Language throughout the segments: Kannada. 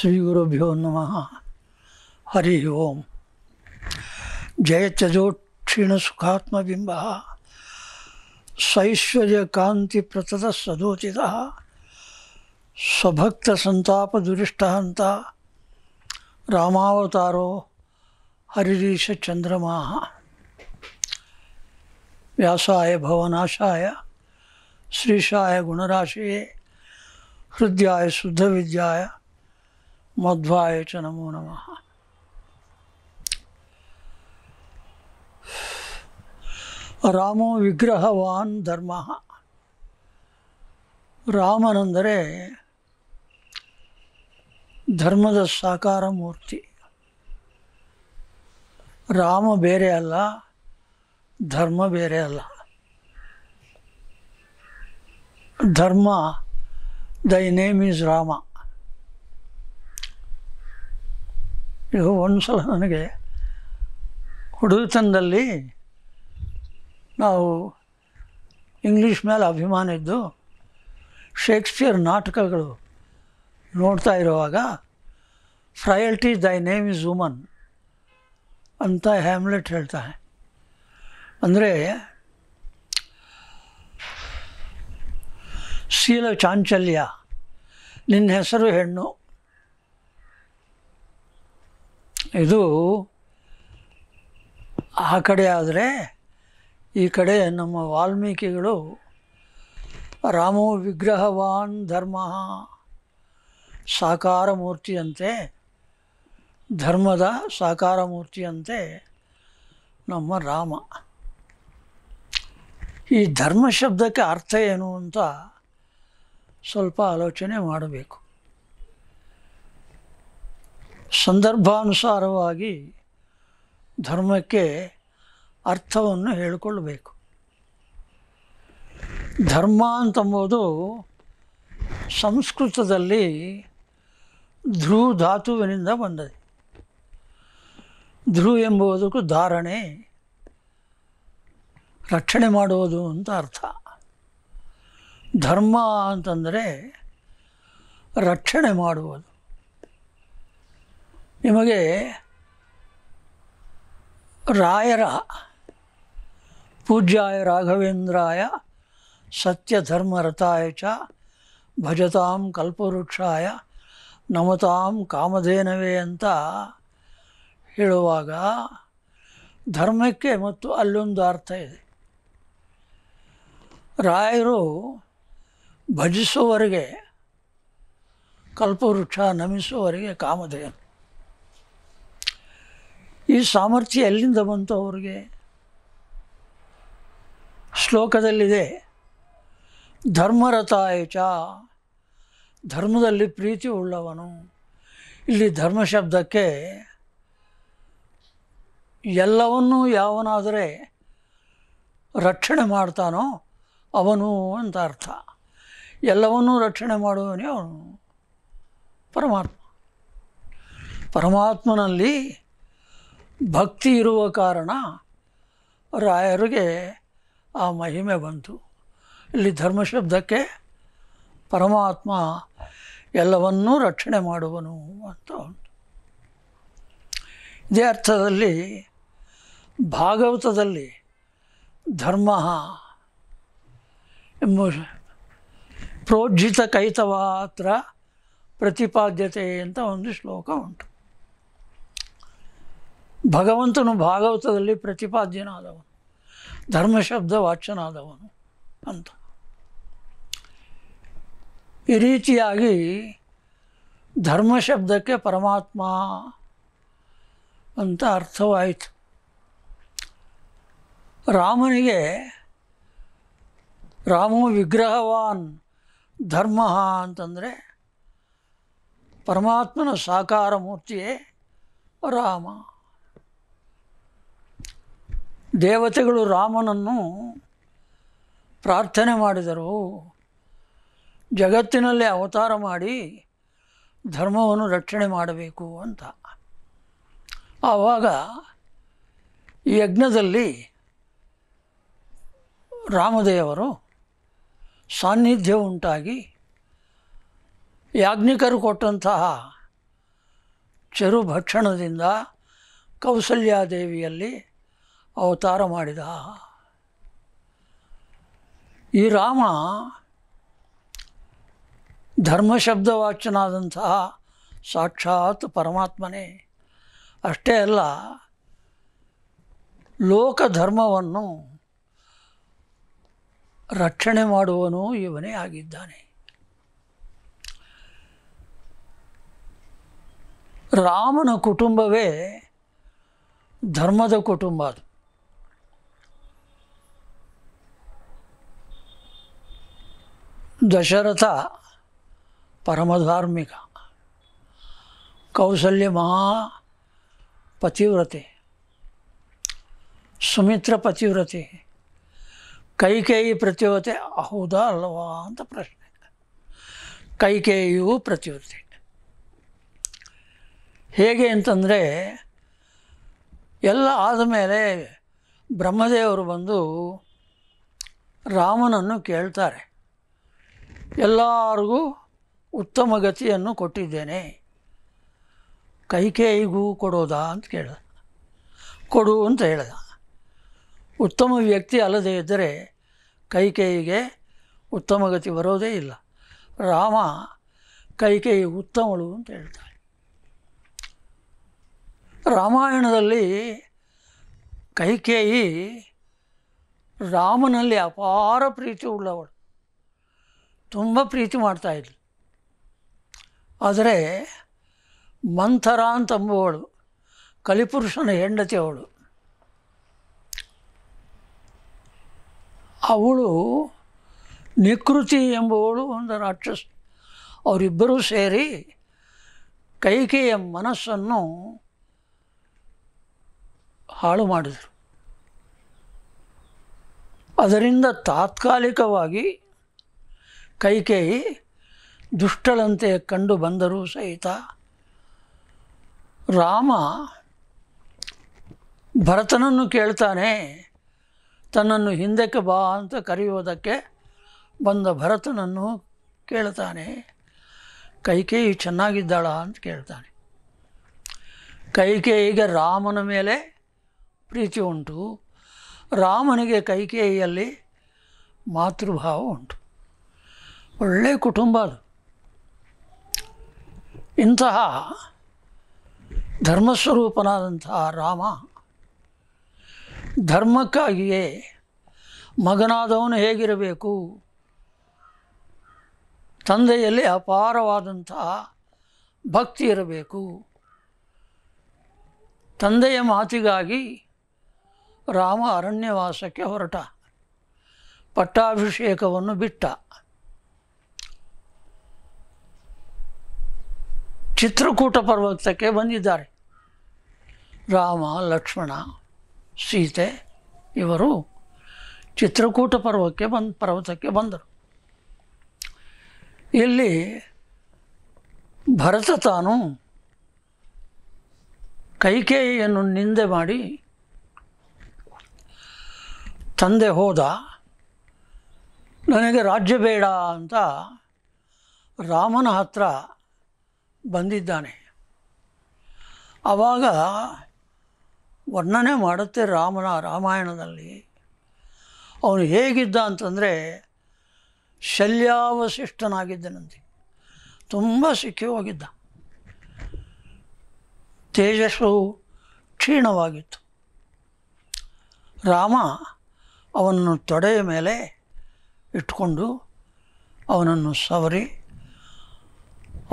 श्री गुरुभ्यो नम हरि ओम जय चजोक्षीण सुखात्म बिंब सैश्वर्य कांति प्रतत सदोचि स्वभक्त संताप दुरीष्टहंता रामावतारो हरिश चंद्रमा व्यासाय भवनाशाय श्रीशाय गुणराशि हृदयाय शुद्ध विद्याय ಮಧ್ವಾಯ ಚ ನಮೋ ನಮಃ ರಾಮೋ ವಿಗ್ರಹವಾನ್ ಧರ್ಮ ರಾಮನೆಂದರೆ ಧರ್ಮದ ಸಾಕಾರ ಮೂರ್ತಿ ರಾಮ ಬೇರೆ ಅಲ್ಲ ಧರ್ಮ ಬೇರೆ ಅಲ್ಲ ಧರ್ಮ ದೈ ನೇಮ್ ಈಸ್ ರಾಮ ಇವು ಒಂದು ಸಲ ನನಗೆ ಹುಡುಗತನದಲ್ಲಿ ನಾವು ಇಂಗ್ಲೀಷ್ ಮೇಲೆ ಅಭಿಮಾನ ಇದ್ದು ಶೇಕ್ಸ್ಪಿಯರ್ ನಾಟಕಗಳು ನೋಡ್ತಾ ಇರುವಾಗ frailty thy name is woman ಅಂತ ಹ್ಯಾಮ್ಲೆಟ್ ಹೇಳ್ತಾನೆ ಅಂದರೆ ಶೀಲ ಚಾಂಚಲ್ಯ ನಿನ್ನ ಹೆಸರು ಹೆಣ್ಣು ಇದು ಆ ಕಡೆ ಆದರೆ ಈ ಕಡೆ ನಮ್ಮ ವಾಲ್ಮೀಕಿಗಳು ರಾಮೋ ವಿಗ್ರಹವಾನ್ ಧರ್ಮ ಸಾಕಾರ ಮೂರ್ತಿಯಂತೆ ಧರ್ಮದ ಸಾಕಾರ ಮೂರ್ತಿಯಂತೆ ನಮ್ಮ ರಾಮ ಈ ಧರ್ಮ ಶಬ್ದಕ್ಕೆ ಅರ್ಥ ಏನು ಅಂತ ಸ್ವಲ್ಪ ಆಲೋಚನೆ ಮಾಡಬೇಕು ಸಂದರ್ಭಾನುಸಾರವಾಗಿ ಧರ್ಮಕ್ಕೆ ಅರ್ಥವನ್ನು ಹೇಳಿಕೊಳ್ಳಬೇಕು ಧರ್ಮ ಅಂತಂಬುದು ಸಂಸ್ಕೃತದಲ್ಲಿ ಧ್ರುವ ಧಾತುವಿನಿಂದ ಬಂದದೆ ಧ್ರುವ ಎಂಬುದಕ್ಕೂ ಧಾರಣೆ ರಕ್ಷಣೆ ಮಾಡುವುದು ಅಂತ ಅರ್ಥ ಧರ್ಮ ಅಂತಂದರೆ ರಕ್ಷಣೆ ಮಾಡುವುದು ನಿಮಗೆ ರಾಯರ ಪೂಜ್ಯಾಯ ರಾಘವೇಂದ್ರಾಯ ಸತ್ಯಧರ್ಮರಥಾಯ ಚ ಭಜತಾಂ ಕಲ್ಪವೃಕ್ಷಾಯ ನಮತಾಂ ಕಾಮಧೇನವೇ ಅಂತ ಹೇಳುವಾಗ ಧರ್ಮಕ್ಕೆ ಮತ್ತು ಅಲ್ಲೊಂದು ಅರ್ಥ ಇದೆ ರಾಯರು ಭಜಿಸುವವರಿಗೆ ಕಲ್ಪವೃಕ್ಷ ನಮಿಸುವವರಿಗೆ ಕಾಮಧೇನು ಈ ಸಾಮರ್ಥ್ಯ ಎಲ್ಲಿಂದ ಬಂತು ಅವ್ರಿಗೆ ಶ್ಲೋಕದಲ್ಲಿದೆ ಧರ್ಮರತಾಯುಚ ಧರ್ಮದಲ್ಲಿ ಪ್ರೀತಿ ಉಳ್ಳವನು ಇಲ್ಲಿ ಧರ್ಮ ಶಬ್ದಕ್ಕೆ ಎಲ್ಲವನ್ನೂ ಯಾವನಾದರೆ ರಕ್ಷಣೆ ಮಾಡ್ತಾನೋ ಅವನು ಅಂತ ಅರ್ಥ ಎಲ್ಲವನ್ನೂ ರಕ್ಷಣೆ ಮಾಡುವವನೇ ಅವನು ಪರಮಾತ್ಮ ಪರಮಾತ್ಮನಲ್ಲಿ ಭಕ್ತಿ ಇರುವ ಕಾರಣ ರಾಯರಿಗೆ ಆ ಮಹಿಮೆ ಬಂತು ಇಲ್ಲಿ ಧರ್ಮಶಬ್ದಕ್ಕೆ ಪರಮಾತ್ಮ ಎಲ್ಲವನ್ನೂ ರಕ್ಷಣೆ ಮಾಡುವನು ಅಂತ ಉಂಟು ಇದೇ ಅರ್ಥದಲ್ಲಿ ಭಾಗವತದಲ್ಲಿ ಧರ್ಮ ಎಂಬ ಪ್ರೋಜ್ಜಿತ ಕೈತವಾತ್ರ ಪ್ರತಿಪಾದ್ಯತೆ ಅಂತ ಒಂದು ಶ್ಲೋಕ ಉಂಟು ಭಗವಂತನು ಭಾಗವತದಲ್ಲಿ ಪ್ರತಿಪಾದ್ಯನಾದವನು ಧರ್ಮಶಬ್ದ ವಾಚ್ಯನಾದವನು ಅಂತ ಈ ರೀತಿಯಾಗಿ ಧರ್ಮಶಬ್ದಕ್ಕೆ ಪರಮಾತ್ಮ ಅಂತ ಅರ್ಥವಾಯಿತು ರಾಮನಿಗೆ ರಾಮ ವಿಗ್ರಹವಾನ್ ಧರ್ಮ ಅಂತಂದರೆ ಪರಮಾತ್ಮನ ಸಾಕಾರ ಮೂರ್ತಿಯೇ ರಾಮ ದೇವತೆಗಳು ರಾಮನನ್ನು ಪ್ರಾರ್ಥನೆ ಮಾಡಿದರು ಜಗತ್ತಿನಲ್ಲಿ ಅವತಾರ ಮಾಡಿ ಧರ್ಮವನ್ನು ರಕ್ಷಣೆ ಮಾಡಬೇಕು ಅಂತ ಆವಾಗ ಯಜ್ಞದಲ್ಲಿ ರಾಮದೇವರು ಸಾನ್ನಿಧ್ಯ ಉಂಟಾಗಿ ಯಾಜ್ಞಿಕರು ಕೊಟ್ಟಂತಹ ಚರುಭಕ್ಷಣದಿಂದ ಭಕ್ಷಣದಿಂದ ಕೌಸಲ್ಯಾದೇವಿಯಲ್ಲಿ ಅವತಾರ ಮಾಡಿದ ಈ ರಾಮ ಧರ್ಮಶಬ್ದ ಸಾಕ್ಷಾತ್ ಪರಮಾತ್ಮನೇ ಅಷ್ಟೇ ಅಲ್ಲ ಲೋಕಧರ್ಮವನ್ನು ರಕ್ಷಣೆ ಮಾಡುವನು ಇವನೇ ಆಗಿದ್ದಾನೆ ರಾಮನ ಕುಟುಂಬವೇ ಧರ್ಮದ ಕುಟುಂಬ ಅದು ದಶರಥ ಪರಮಧಾರ್ಮಿಕ ಕೌಸಲ್ಯ ಮಹಾ ಪತಿವ್ರತೆ ಸುಮಿತ್ರ ಪತಿವ್ರತೆ ಕೈಕೇಯಿ ಪ್ರತಿವ್ರತೆ ಹೌದಾ ಅಲ್ಲವಾ ಅಂತ ಪ್ರಶ್ನೆ ಕೈಕೇಯಿಯೂ ಪ್ರತಿವ್ರತೆ ಹೇಗೆ ಅಂತಂದರೆ ಎಲ್ಲ ಆದಮೇಲೆ ಬ್ರಹ್ಮದೇವರು ಬಂದು ರಾಮನನ್ನು ಕೇಳ್ತಾರೆ ಎಲ್ಲರಿಗೂ ಉತ್ತಮ ಗತಿಯನ್ನು ಕೊಟ್ಟಿದ್ದೇನೆ ಕೈಕೇಯಿಗೂ ಕೊಡೋದಾ ಅಂತ ಕೇಳಿದ ಕೊಡು ಅಂತ ಹೇಳಿದ ಉತ್ತಮ ವ್ಯಕ್ತಿ ಅಲ್ಲದೇ ಇದ್ದರೆ ಕೈಕೇಯಿಗೆ ಉತ್ತಮ ಗತಿ ಬರೋದೇ ಇಲ್ಲ ರಾಮ ಕೈಕೇಯಿ ಉತ್ತಮಳು ಅಂತ ಹೇಳ್ತಾಳೆ ರಾಮಾಯಣದಲ್ಲಿ ಕೈಕೇಯಿ ರಾಮನಲ್ಲಿ ಅಪಾರ ಪ್ರೀತಿ ಉಳ್ಳವಳು ತುಂಬ ಪ್ರೀತಿ ಮಾಡ್ತಾಯಿದ್ಲು ಆದರೆ ಮಂಥರ ಅಂತಂಬುವಳು ಕಲಿಪುರುಷನ ಹೆಂಡತಿ ಅವಳು ಅವಳು ನಿಕೃತಿ ಎಂಬುವಳು ಒಂದು ರಾಕ್ಷಸ ಅವರಿಬ್ಬರೂ ಸೇರಿ ಕೈಕೆಯ ಮನಸ್ಸನ್ನು ಹಾಳು ಮಾಡಿದರು ಅದರಿಂದ ತಾತ್ಕಾಲಿಕವಾಗಿ ಕೈಕೇಯಿ ದುಷ್ಟಳಂತೆ ಕಂಡು ಬಂದರೂ ಸಹಿತ ರಾಮ ಭರತನನ್ನು ಕೇಳ್ತಾನೆ ತನ್ನನ್ನು ಹಿಂದಕ್ಕೆ ಬಾ ಅಂತ ಕರೆಯುವುದಕ್ಕೆ ಬಂದ ಭರತನನ್ನು ಕೇಳ್ತಾನೆ ಕೈಕೇಯಿ ಚೆನ್ನಾಗಿದ್ದಾಳ ಅಂತ ಕೇಳ್ತಾನೆ ಕೈಕೇಯಿಗೆ ರಾಮನ ಮೇಲೆ ಪ್ರೀತಿ ಉಂಟು ರಾಮನಿಗೆ ಕೈಕೇಯಿಯಲ್ಲಿ ಮಾತೃಭಾವ ಉಂಟು ಒಳ್ಳೆಯ ಕುಟುಂಬ ಅದು ಇಂತಹ ಧರ್ಮಸ್ವರೂಪನಾದಂತಹ ರಾಮ ಧರ್ಮಕ್ಕಾಗಿಯೇ ಮಗನಾದವನು ಹೇಗಿರಬೇಕು ತಂದೆಯಲ್ಲಿ ಅಪಾರವಾದಂತಹ ಭಕ್ತಿ ಇರಬೇಕು ತಂದೆಯ ಮಾತಿಗಾಗಿ ರಾಮ ಅರಣ್ಯವಾಸಕ್ಕೆ ಹೊರಟ ಪಟ್ಟಾಭಿಷೇಕವನ್ನು ಬಿಟ್ಟ ಚಿತ್ರಕೂಟ ಪರ್ವತಕ್ಕೆ ಬಂದಿದ್ದಾರೆ ರಾಮ ಲಕ್ಷ್ಮಣ ಸೀತೆ ಇವರು ಚಿತ್ರಕೂಟ ಪರ್ವಕ್ಕೆ ಬಂದ ಪರ್ವತಕ್ಕೆ ಬಂದರು ಇಲ್ಲಿ ಭರತ ತಾನು ಕೈಕೇಯಿಯನ್ನು ನಿಂದೆ ಮಾಡಿ ತಂದೆ ಹೋದ ನನಗೆ ರಾಜ್ಯ ಬೇಡ ಅಂತ ರಾಮನ ಹತ್ರ ಬಂದಿದ್ದಾನೆ ಆವಾಗ ವರ್ಣನೆ ಮಾಡುತ್ತೆ ರಾಮನ ರಾಮಾಯಣದಲ್ಲಿ ಅವನು ಹೇಗಿದ್ದ ಅಂತಂದರೆ ಶಲ್ಯಾವಶಿಷ್ಟನಾಗಿದ್ದನಂತೆ ತುಂಬ ಸಿಕ್ಕಿ ಹೋಗಿದ್ದ ತೇಜಸ್ಸು ಕ್ಷೀಣವಾಗಿತ್ತು ರಾಮ ಅವನನ್ನು ತೊಡೆಯ ಮೇಲೆ ಇಟ್ಕೊಂಡು ಅವನನ್ನು ಸವರಿ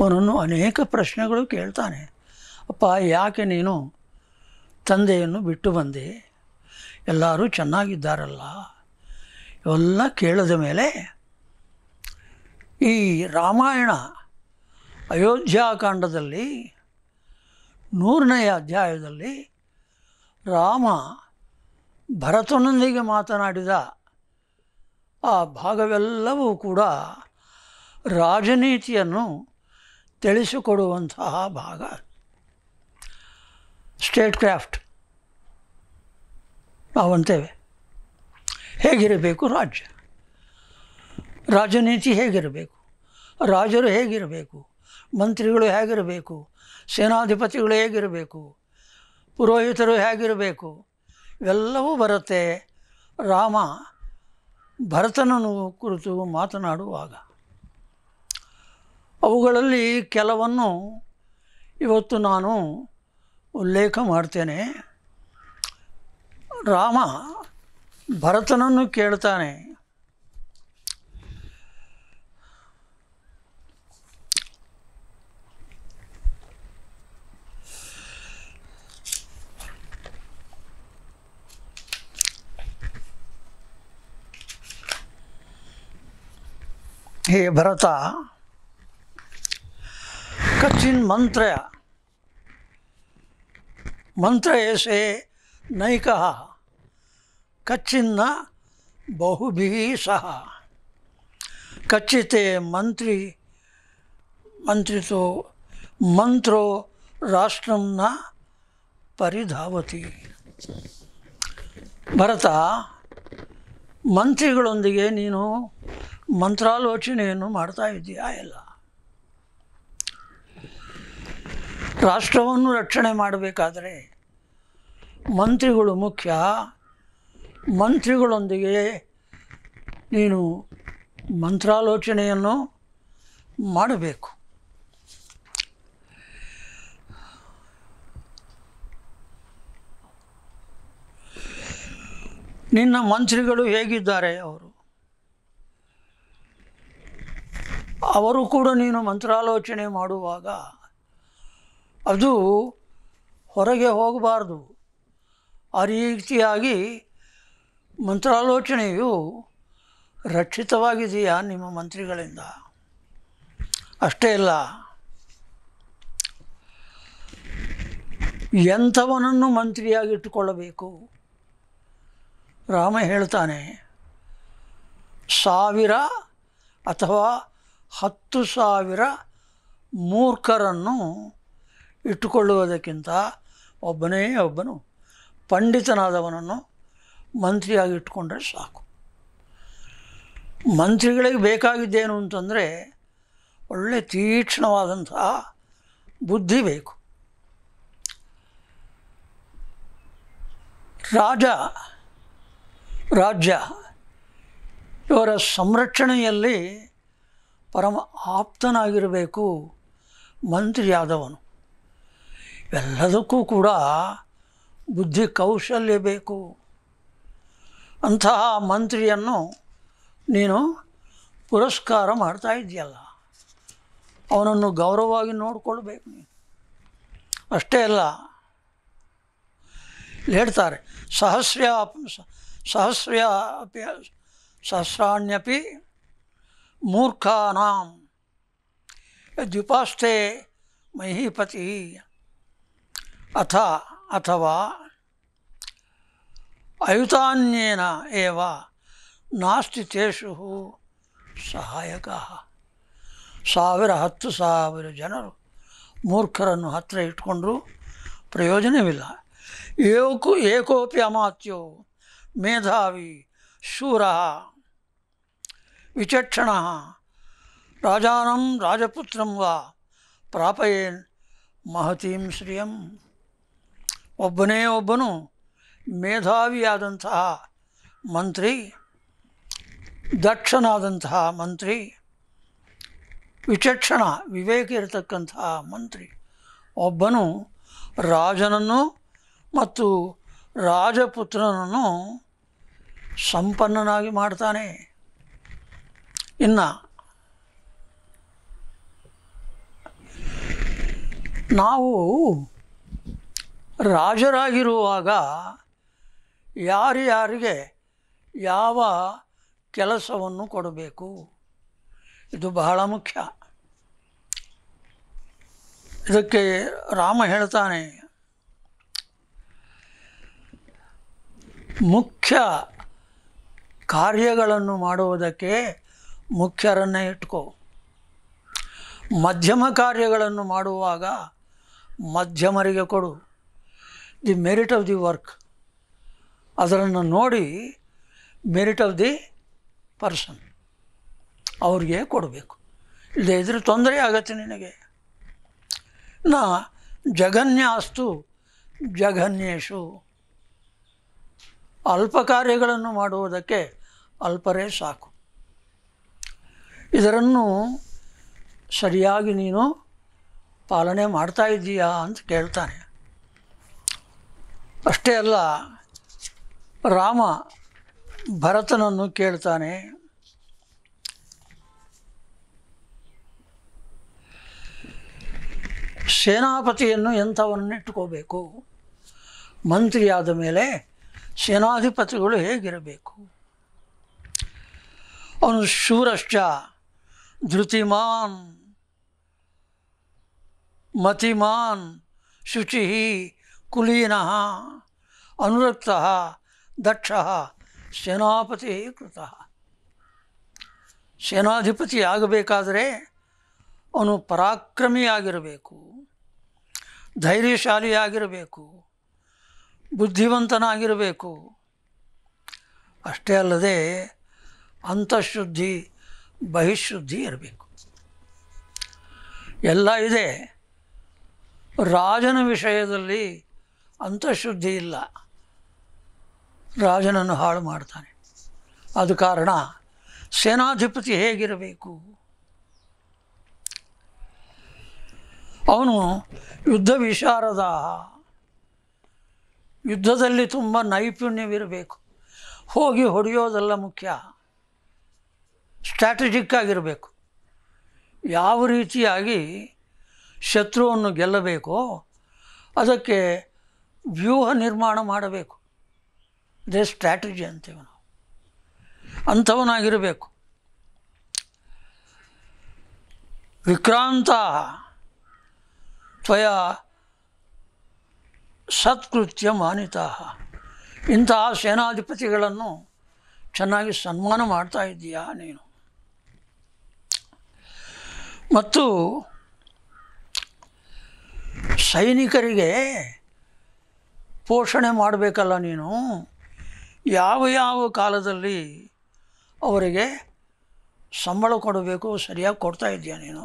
ಅವನನ್ನು ಅನೇಕ ಪ್ರಶ್ನೆಗಳು ಕೇಳ್ತಾನೆ ಅಪ್ಪ ಯಾಕೆ ನೀನು ತಂದೆಯನ್ನು ಬಿಟ್ಟು ಬಂದೆ ಎಲ್ಲರೂ ಚೆನ್ನಾಗಿದ್ದಾರಲ್ಲ ಇವೆಲ್ಲ ಕೇಳಿದ ಮೇಲೆ ಈ ರಾಮಾಯಣ ಅಯೋಧ್ಯಾಕಾಂಡದಲ್ಲಿ ನೂರನೆಯ ಅಧ್ಯಾಯದಲ್ಲಿ ರಾಮ ಭರತನೊಂದಿಗೆ ಮಾತನಾಡಿದ ಆ ಭಾಗವೆಲ್ಲವೂ ಕೂಡ ರಾಜನೀತಿಯನ್ನು ತಿಳಿಸಿಕೊಡುವಂತಹ ಭಾಗ ಸ್ಟೇಟ್ ಕ್ರಾಫ್ಟ್ ನಾವಂತೇವೆ ಹೇಗಿರಬೇಕು ರಾಜ್ಯ ರಾಜನೀತಿ ಹೇಗಿರಬೇಕು ರಾಜರು ಹೇಗಿರಬೇಕು ಮಂತ್ರಿಗಳು ಹೇಗಿರಬೇಕು ಸೇನಾಧಿಪತಿಗಳು ಹೇಗಿರಬೇಕು ಪುರೋಹಿತರು ಹೇಗಿರಬೇಕು ಇವೆಲ್ಲವೂ ಬರುತ್ತೆ ರಾಮ ಭರತನನ್ನು ಕುರಿತು ಮಾತನಾಡುವಾಗ ಅವುಗಳಲ್ಲಿ ಕೆಲವನ್ನು ಇವತ್ತು ನಾನು ಉಲ್ಲೇಖ ಮಾಡ್ತೇನೆ ರಾಮ ಭರತನನ್ನು ಕೇಳ್ತಾನೆ ಹೇ ಭರತ ಕಚ್ಚಿನ ಮಂತ್ರ ಮಂತ್ರ ಎಸೆ ನೈಕ ಕಚ್ಚಿನ್ನ ಬಹುಭೀ ಸಹ ಕಚ್ಚಿತೆ ಮಂತ್ರಿ ಮಂತ್ರಿತೋ ಮಂತ್ರೋ ರಾಷ್ಟ್ರಂನ ಪರಿಧಾವತಿ ಭರತ ಮಂತ್ರಿಗಳೊಂದಿಗೆ ನೀನು ಮಂತ್ರಾಲೋಚನೆಯನ್ನು ಮಾಡ್ತಾ ಇದ್ದೀಯಾ ಎಲ್ಲ ರಾಷ್ಟ್ರವನ್ನು ರಕ್ಷಣೆ ಮಾಡಬೇಕಾದರೆ ಮಂತ್ರಿಗಳು ಮುಖ್ಯ ಮಂತ್ರಿಗಳೊಂದಿಗೆ ನೀನು ಮಂತ್ರಾಲೋಚನೆಯನ್ನು ಮಾಡಬೇಕು ನಿನ್ನ ಮಂತ್ರಿಗಳು ಹೇಗಿದ್ದಾರೆ ಅವರು ಅವರು ಕೂಡ ನೀನು ಮಂತ್ರಾಲೋಚನೆ ಮಾಡುವಾಗ ಅದು ಹೊರಗೆ ಹೋಗಬಾರ್ದು ಆ ರೀತಿಯಾಗಿ ಮಂತ್ರಾಲೋಚನೆಯು ರಕ್ಷಿತವಾಗಿದೆಯಾ ನಿಮ್ಮ ಮಂತ್ರಿಗಳಿಂದ ಅಷ್ಟೇ ಇಲ್ಲ ಎಂಥವನನ್ನು ಮಂತ್ರಿಯಾಗಿಟ್ಟುಕೊಳ್ಳಬೇಕು ರಾಮ ಹೇಳ್ತಾನೆ ಸಾವಿರ ಅಥವಾ ಹತ್ತು ಸಾವಿರ ಮೂರ್ಖರನ್ನು ಇಟ್ಟುಕೊಳ್ಳುವುದಕ್ಕಿಂತ ಒಬ್ಬನೇ ಒಬ್ಬನು ಪಂಡಿತನಾದವನನ್ನು ಮಂತ್ರಿಯಾಗಿ ಇಟ್ಕೊಂಡ್ರೆ ಸಾಕು ಮಂತ್ರಿಗಳಿಗೆ ಬೇಕಾಗಿದ್ದೇನು ಅಂತಂದರೆ ಒಳ್ಳೆ ತೀಕ್ಷ್ಣವಾದಂತಹ ಬುದ್ಧಿ ಬೇಕು ರಾಜ ರಾಜ್ಯ ಇವರ ಸಂರಕ್ಷಣೆಯಲ್ಲಿ ಪರಮ ಆಪ್ತನಾಗಿರಬೇಕು ಮಂತ್ರಿಯಾದವನು ಎಲ್ಲದಕ್ಕೂ ಕೂಡ ಬುದ್ಧಿ ಕೌಶಲ್ಯ ಬೇಕು ಅಂತಹ ಮಂತ್ರಿಯನ್ನು ನೀನು ಪುರಸ್ಕಾರ ಮಾಡ್ತಾ ಇದೆಯಲ್ಲ ಅವನನ್ನು ಗೌರವವಾಗಿ ನೋಡಿಕೊಳ್ಬೇಕು ನೀನು ಅಷ್ಟೇ ಅಲ್ಲ ಹೇಳ್ತಾರೆ ಸಹಸ್ರ ಸಹಸ್ರ ಅಪಿ ಸಹಸ್ರಾಣ್ಯಪಿ ಮೂರ್ಖಾನಾಂ ದ್ವಿಪಾಸ್ತೆ ಮಹಿಪತಿ అథ అథవా అయుతాన్యేన ఏవ నాస్తి తేషు ಸಹಾಯಕ ಸಾವಿರ ಹತ್ತು ಸಾವಿರ ಜನರು ಮೂರ್ಖರನ್ನು ಹತ್ತಿರ ಇಟ್ಕೊಂಡ್ರೂ ಪ್ರಯೋಜನವಿಲ್ಲ ಏಕು ಏಕೋಪಿ ಅಮಾತ್ಯೋ ಮೇಧಾವಿ ಶೂರ ವಿಚಕ್ಷಣ ರಾಜಾನಂ ರಾಜಪುತ್ರಂ ವಾ ಪ್ರಾಪಯೇನ್ ಮಹತೀಂ ಶ್ರಿಯಂ ಒಬ್ಬನೇ ಒಬ್ಬನು ಮೇಧಾವಿಯಾದಂತಹ ಮಂತ್ರಿ ದಕ್ಷನಾದಂತಹ ಮಂತ್ರಿ ವಿಚಕ್ಷಣ ವಿವೇಕ ಇರತಕ್ಕಂತಹ ಮಂತ್ರಿ ಒಬ್ಬನು ರಾಜನನ್ನು ಮತ್ತು ರಾಜಪುತ್ರನನ್ನು ಸಂಪನ್ನನಾಗಿ ಮಾಡ್ತಾನೆ ಇನ್ನು ನಾವು ರಾಜರಾಗಿರುವಾಗ ಯಾರ್ಯಾರಿಗೆ ಯಾವ ಕೆಲಸವನ್ನು ಕೊಡಬೇಕು ಇದು ಬಹಳ ಮುಖ್ಯ ಇದಕ್ಕೆ ರಾಮ ಹೇಳ್ತಾನೆ ಮುಖ್ಯ ಕಾರ್ಯಗಳನ್ನು ಮಾಡುವುದಕ್ಕೆ ಮುಖ್ಯರನ್ನೇ ಇಟ್ಕೋ ಮಧ್ಯಮ ಕಾರ್ಯಗಳನ್ನು ಮಾಡುವಾಗ ಮಧ್ಯಮರಿಗೆ ಕೊಡು the merit of the work ಅದರನ್ನು ನೋಡಿ ಮೆರಿಟ್ ಆಫ್ ದಿ ಪರ್ಸನ್ ಅವ್ರಿಗೆ ಕೊಡಬೇಕು ಇಲ್ಲದೆ ಇದ್ರೆ ತೊಂದರೆ ಆಗತ್ತೆ ನಿನಗೆ ನಾ ಜಗನ್ಯಾಸ್ತು ಜಘನ್ಯೇಶು ಅಲ್ಪ ಕಾರ್ಯಗಳನ್ನು ಮಾಡುವುದಕ್ಕೆ ಅಲ್ಪರೇ ಸಾಕು ಇದರನ್ನು ಸರಿಯಾಗಿ ನೀನು ಪಾಲನೆ ಮಾಡ್ತಾ ಇದ್ದೀಯಾ ಅಂತ ಕೇಳ್ತಾನೆ ಅಷ್ಟೇ ಅಲ್ಲ ರಾಮ ಭರತನನ್ನು ಕೇಳ್ತಾನೆ ಸೇನಾಪತಿಯನ್ನು ಎಂಥವನ್ನಿಟ್ಟುಕೋಬೇಕು ಮಂತ್ರಿಯಾದ ಮೇಲೆ ಸೇನಾಧಿಪತಿಗಳು ಹೇಗಿರಬೇಕು ಅವನು ಶೂರಶ್ಚ ಧೃತಿಮಾನ್ ಮತಿಮಾನ್ ಶುಚಿಹಿ ಕುಲೀನಃ ಅನುರಕ್ತಃ ದಕ್ಷಃ ಸೇನಾಪತಿ ಕೃತ ಸೇನಾಧಿಪತಿ ಆಗಬೇಕಾದರೆ ಅವನು ಪರಾಕ್ರಮಿಯಾಗಿರಬೇಕು ಧೈರ್ಯಶಾಲಿಯಾಗಿರಬೇಕು ಬುದ್ಧಿವಂತನಾಗಿರಬೇಕು ಅಷ್ಟೇ ಅಲ್ಲದೆ ಅಂತಃಶುದ್ಧಿ ಬಹಿಶುದ್ಧಿ ಇರಬೇಕು ಎಲ್ಲ ಇದೆ ರಾಜನ ವಿಷಯದಲ್ಲಿ ಅಂತಃಶುದ್ಧಿ ಇಲ್ಲ ರಾಜನನ್ನು ಹಾಳು ಮಾಡ್ತಾನೆ ಅದು ಕಾರಣ ಸೇನಾಧಿಪತಿ ಹೇಗಿರಬೇಕು ಅವನು ಯುದ್ಧ ವಿಶಾರದ ಯುದ್ಧದಲ್ಲಿ ತುಂಬ ನೈಪುಣ್ಯವಿರಬೇಕು ಹೋಗಿ ಹೊಡೆಯೋದೆಲ್ಲ ಮುಖ್ಯ ಸ್ಟ್ರಾಟಜಿಕ್ ಆಗಿರಬೇಕು ಯಾವ ರೀತಿಯಾಗಿ ಶತ್ರುವನ್ನು ಗೆಲ್ಲಬೇಕೋ ಅದಕ್ಕೆ ವ್ಯೂಹ ನಿರ್ಮಾಣ ಮಾಡಬೇಕು ಅದೇ ಸ್ಟ್ರಾಟಜಿ ಅಂತೇವೆ ನಾವು ಅಂಥವನಾಗಿರಬೇಕು ವಿಕ್ರಾಂತ ತ್ವಯ ಸತ್ಕೃತ್ಯ ಮಾನಿತಾ ಇಂತಹ ಸೇನಾಧಿಪತಿಗಳನ್ನು ಚೆನ್ನಾಗಿ ಸನ್ಮಾನ ಮಾಡ್ತಾ ಇದ್ದೀಯಾ ನೀನು ಮತ್ತು ಸೈನಿಕರಿಗೆ ಪೋಷಣೆ ಮಾಡಬೇಕಲ್ಲ ನೀನು ಯಾವ ಯಾವ ಕಾಲದಲ್ಲಿ ಅವರಿಗೆ ಸಂಬಳ ಕೊಡಬೇಕು ಸರಿಯಾಗಿ ಕೊಡ್ತಾ ಇದೆಯಾ ನೀನು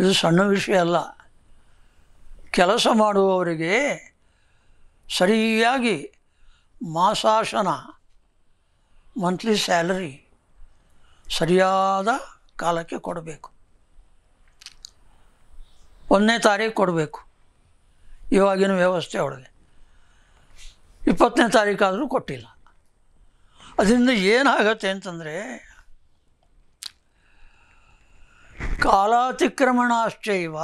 ಇದು ಸಣ್ಣ ವಿಷಯ ಅಲ್ಲ ಕೆಲಸ ಮಾಡುವವರಿಗೆ ಸರಿಯಾಗಿ ಮಾಸಾಶನ ಮಂತ್ಲಿ ಸ್ಯಾಲರಿ ಸರಿಯಾದ ಕಾಲಕ್ಕೆ ಕೊಡಬೇಕು ಒಂದನೇ ತಾರೀಕು ಕೊಡಬೇಕು ಇವಾಗಿನ ವ್ಯವಸ್ಥೆ ಒಳಗೆ ಇಪ್ಪತ್ತನೇ ತಾರೀಕಾದರೂ ಕೊಟ್ಟಿಲ್ಲ ಅದರಿಂದ ಏನಾಗತ್ತೆ ಅಂತಂದರೆ ಕಾಲಾತಿಕ್ರಮಣಾಶ್ಚೈವ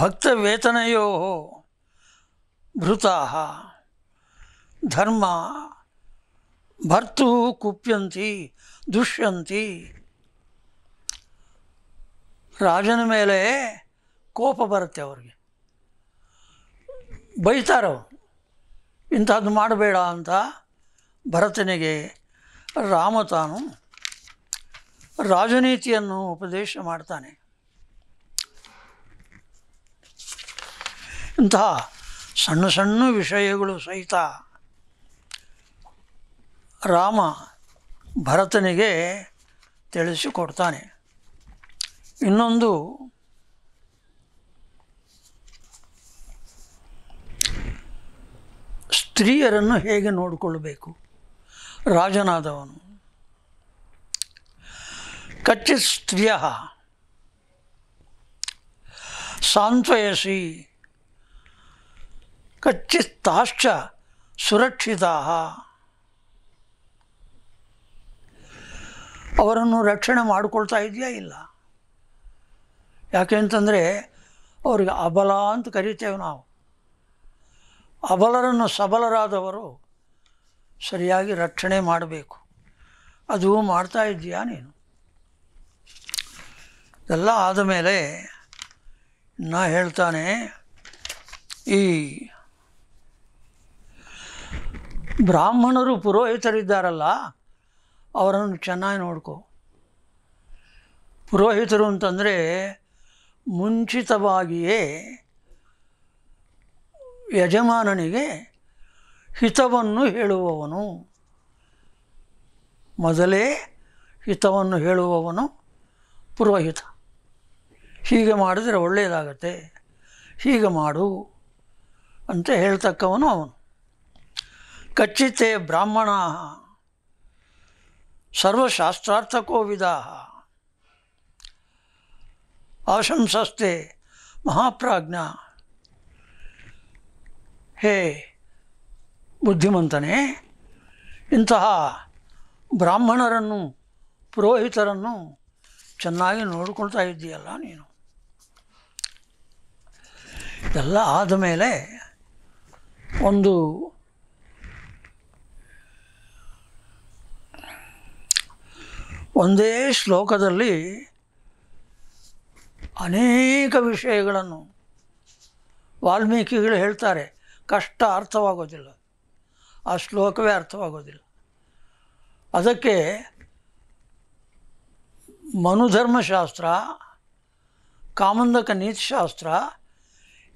ಭಕ್ತ ವೇತನೆಯೋ ಭೃತಾ ಧರ್ಮ ಭರ್ತು ಕುಪ್ಯಂತಿ ದುಷ್ಯಂತಿ ರಾಜನ ಮೇಲೆ ಕೋಪ ಬರುತ್ತೆ ಅವ್ರಿಗೆ ಬೈತಾರ ಇಂಥದ್ದು ಮಾಡಬೇಡ ಅಂತ ಭರತನಿಗೆ ರಾಮ ತಾನು ರಾಜನೀತಿಯನ್ನು ಉಪದೇಶ ಮಾಡ್ತಾನೆ ಇಂತಹ ಸಣ್ಣ ಸಣ್ಣ ವಿಷಯಗಳು ಸಹಿತ ರಾಮ ಭರತನಿಗೆ ತಿಳಿಸಿಕೊಡ್ತಾನೆ ಇನ್ನೊಂದು ಸ್ತ್ರೀಯರನ್ನು ಹೇಗೆ ನೋಡಿಕೊಳ್ಳಬೇಕು ರಾಜನಾದವನು ಕಚ್ಚಿ ಸ್ತ್ರೀಯ ಸಾಂತ್ವಯಸಿ ತಾಶ್ಚ ಸುರಕ್ಷಿತ ಅವರನ್ನು ರಕ್ಷಣೆ ಮಾಡಿಕೊಳ್ತಾ ಇದೆಯಾ ಇಲ್ಲ ಯಾಕೆ ಅಂತಂದರೆ ಅವ್ರಿಗೆ ಅಬಲ ಅಂತ ಕರಿತೇವೆ ನಾವು ಅಬಲರನ್ನು ಸಬಲರಾದವರು ಸರಿಯಾಗಿ ರಕ್ಷಣೆ ಮಾಡಬೇಕು ಅದು ಮಾಡ್ತಾ ಇದೆಯಾ ನೀನು ಎಲ್ಲ ಆದಮೇಲೆ ನಾ ಹೇಳ್ತಾನೆ ಈ ಬ್ರಾಹ್ಮಣರು ಪುರೋಹಿತರಿದ್ದಾರಲ್ಲ ಅವರನ್ನು ಚೆನ್ನಾಗಿ ನೋಡ್ಕೋ ಪುರೋಹಿತರು ಅಂತಂದರೆ ಮುಂಚಿತವಾಗಿಯೇ ಯಜಮಾನನಿಗೆ ಹಿತವನ್ನು ಹೇಳುವವನು ಮೊದಲೇ ಹಿತವನ್ನು ಹೇಳುವವನು ಪುರೋಹಿತ ಹೀಗೆ ಮಾಡಿದರೆ ಒಳ್ಳೆಯದಾಗತ್ತೆ ಹೀಗೆ ಮಾಡು ಅಂತ ಹೇಳ್ತಕ್ಕವನು ಅವನು ಖಚಿತೆ ಬ್ರಾಹ್ಮಣ ವಿಧ ಆಶಂಸಸ್ತೆ ಮಹಾಪ್ರಾಜ್ಞ ಹೇ ಬುದ್ಧಿಮಂತನೇ ಇಂತಹ ಬ್ರಾಹ್ಮಣರನ್ನು ಪುರೋಹಿತರನ್ನು ಚೆನ್ನಾಗಿ ನೋಡ್ಕೊಳ್ತಾ ಇದ್ದೀಯಲ್ಲ ನೀನು ಎಲ್ಲ ಆದ ಮೇಲೆ ಒಂದು ಒಂದೇ ಶ್ಲೋಕದಲ್ಲಿ ಅನೇಕ ವಿಷಯಗಳನ್ನು ವಾಲ್ಮೀಕಿಗಳು ಹೇಳ್ತಾರೆ ಕಷ್ಟ ಅರ್ಥವಾಗೋದಿಲ್ಲ ಆ ಶ್ಲೋಕವೇ ಅರ್ಥವಾಗೋದಿಲ್ಲ ಅದಕ್ಕೆ ಮನುಧರ್ಮಶಾಸ್ತ್ರ ಕಾಮಂದಕ ನೀತಿಶಾಸ್ತ್ರ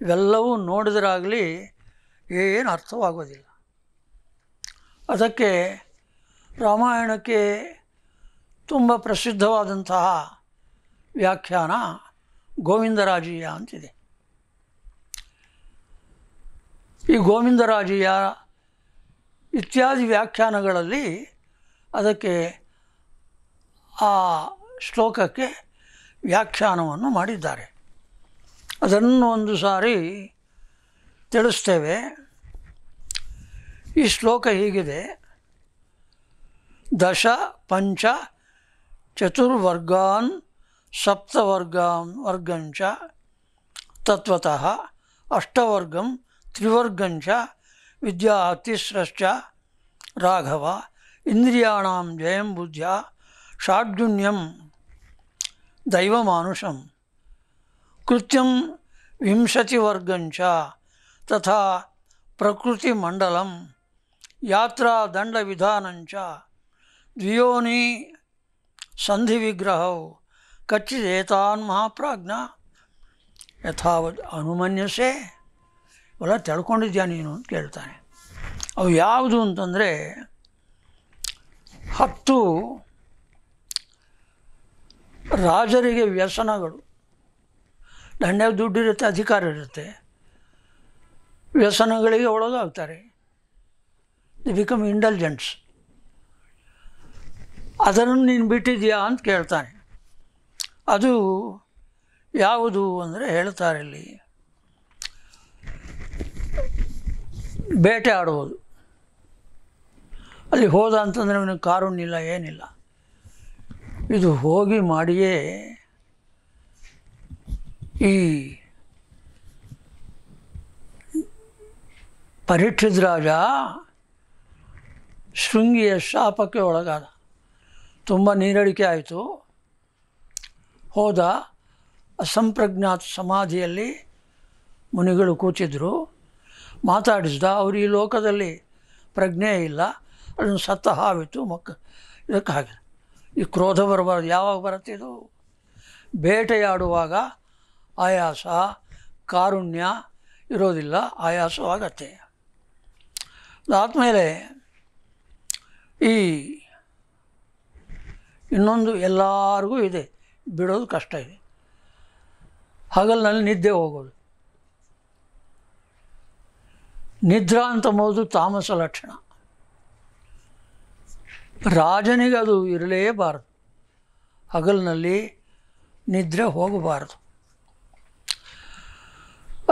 ಇವೆಲ್ಲವೂ ನೋಡಿದ್ರಾಗಲಿ ಏನು ಅರ್ಥವಾಗೋದಿಲ್ಲ ಅದಕ್ಕೆ ರಾಮಾಯಣಕ್ಕೆ ತುಂಬ ಪ್ರಸಿದ್ಧವಾದಂತಹ ವ್ಯಾಖ್ಯಾನ ಗೋವಿಂದರಾಜೀಯ ಅಂತಿದೆ ಈ ಗೋವಿಂದರಾಜಯ್ಯ ಇತ್ಯಾದಿ ವ್ಯಾಖ್ಯಾನಗಳಲ್ಲಿ ಅದಕ್ಕೆ ಆ ಶ್ಲೋಕಕ್ಕೆ ವ್ಯಾಖ್ಯಾನವನ್ನು ಮಾಡಿದ್ದಾರೆ ಅದನ್ನು ಒಂದು ಸಾರಿ ತಿಳಿಸ್ತೇವೆ ಈ ಶ್ಲೋಕ ಹೀಗಿದೆ ದಶ ಪಂಚ ಚತುರ್ವರ್ಗಾನ್ ಸಪ್ತವರ್ಗಾನ್ ವರ್ಗಂಚ ತತ್ವತಃ ಅಷ್ಟವರ್ಗಂ त्रिवर्गं च विद्या तिस्रश्च राघव जय बुद्धिया बुद्ध्या दैवमानुषम कृत्यम कृत्यं विंशतिवर्गं च तथा प्रकृतिमण्डलं यात्रादण्डविधानं च संधि विग्रह कच्चिदेता महाप्राज्ञा यथावद् अनुमन्यसे ಹೊಲ ತಡ್ಕೊಂಡಿದ್ಯಾ ನೀನು ಅಂತ ಕೇಳ್ತಾನೆ ಅವು ಯಾವುದು ಅಂತಂದರೆ ಹತ್ತು ರಾಜರಿಗೆ ವ್ಯಸನಗಳು ದಂಡ್ಯಾಗ ದುಡ್ಡಿರುತ್ತೆ ಅಧಿಕಾರ ಇರುತ್ತೆ ವ್ಯಸನಗಳಿಗೆ ಒಳಗಾಗ್ತಾರೆ ದಿ ಬಿಕಮ್ ಇಂಟೆಲಿಜೆನ್ಸ್ ಅದನ್ನು ನೀನು ಬಿಟ್ಟಿದ್ಯಾ ಅಂತ ಕೇಳ್ತಾನೆ ಅದು ಯಾವುದು ಅಂದರೆ ಹೇಳ್ತಾರೆ ಇಲ್ಲಿ ಬೇಟೆ ಆಡುವುದು ಅಲ್ಲಿ ಹೋದ ಅಂತಂದರೆ ಅವನಿಗೆ ಕಾರುಣ್ಣಿಲ್ಲ ಏನಿಲ್ಲ ಇದು ಹೋಗಿ ಮಾಡಿಯೇ ಈ ಪರೀಕ್ಷಿದ ರಾಜ ಶೃಂಗಿಯ ಶಾಪಕ್ಕೆ ಒಳಗಾದ ತುಂಬ ನೀರಳಿಕೆ ಆಯಿತು ಹೋದ ಅಸಂಪ್ರಜ್ಞಾತ ಸಮಾಧಿಯಲ್ಲಿ ಮುನಿಗಳು ಕೂತಿದ್ದರು ಮಾತಾಡಿಸಿದ ಅವರು ಈ ಲೋಕದಲ್ಲಿ ಪ್ರಜ್ಞೆ ಇಲ್ಲ ಅದನ್ನು ಸತ್ತ ಹಾವಿತ್ತು ಮಕ್ಕ ಇದಕ್ಕೆ ಹಾಗೆ ಈ ಕ್ರೋಧ ಬರಬಾರ್ದು ಯಾವಾಗ ಬರುತ್ತೆ ಇದು ಬೇಟೆಯಾಡುವಾಗ ಆಯಾಸ ಕಾರುಣ್ಯ ಇರೋದಿಲ್ಲ ಆಯಾಸವಾಗತ್ತೆ ಅದಾದಮೇಲೆ ಈ ಇನ್ನೊಂದು ಎಲ್ಲರಿಗೂ ಇದೆ ಬಿಡೋದು ಕಷ್ಟ ಇದೆ ಹಗಲಿನಲ್ಲಿ ನಿದ್ದೆ ಹೋಗೋದು ನಿದ್ರಾಂತಮೋದು ತಾಮಸ ಲಕ್ಷಣ ರಾಜನಿಗೆ ಅದು ಇರಲೇಬಾರದು ಹಗಲಿನಲ್ಲಿ ನಿದ್ರೆ ಹೋಗಬಾರದು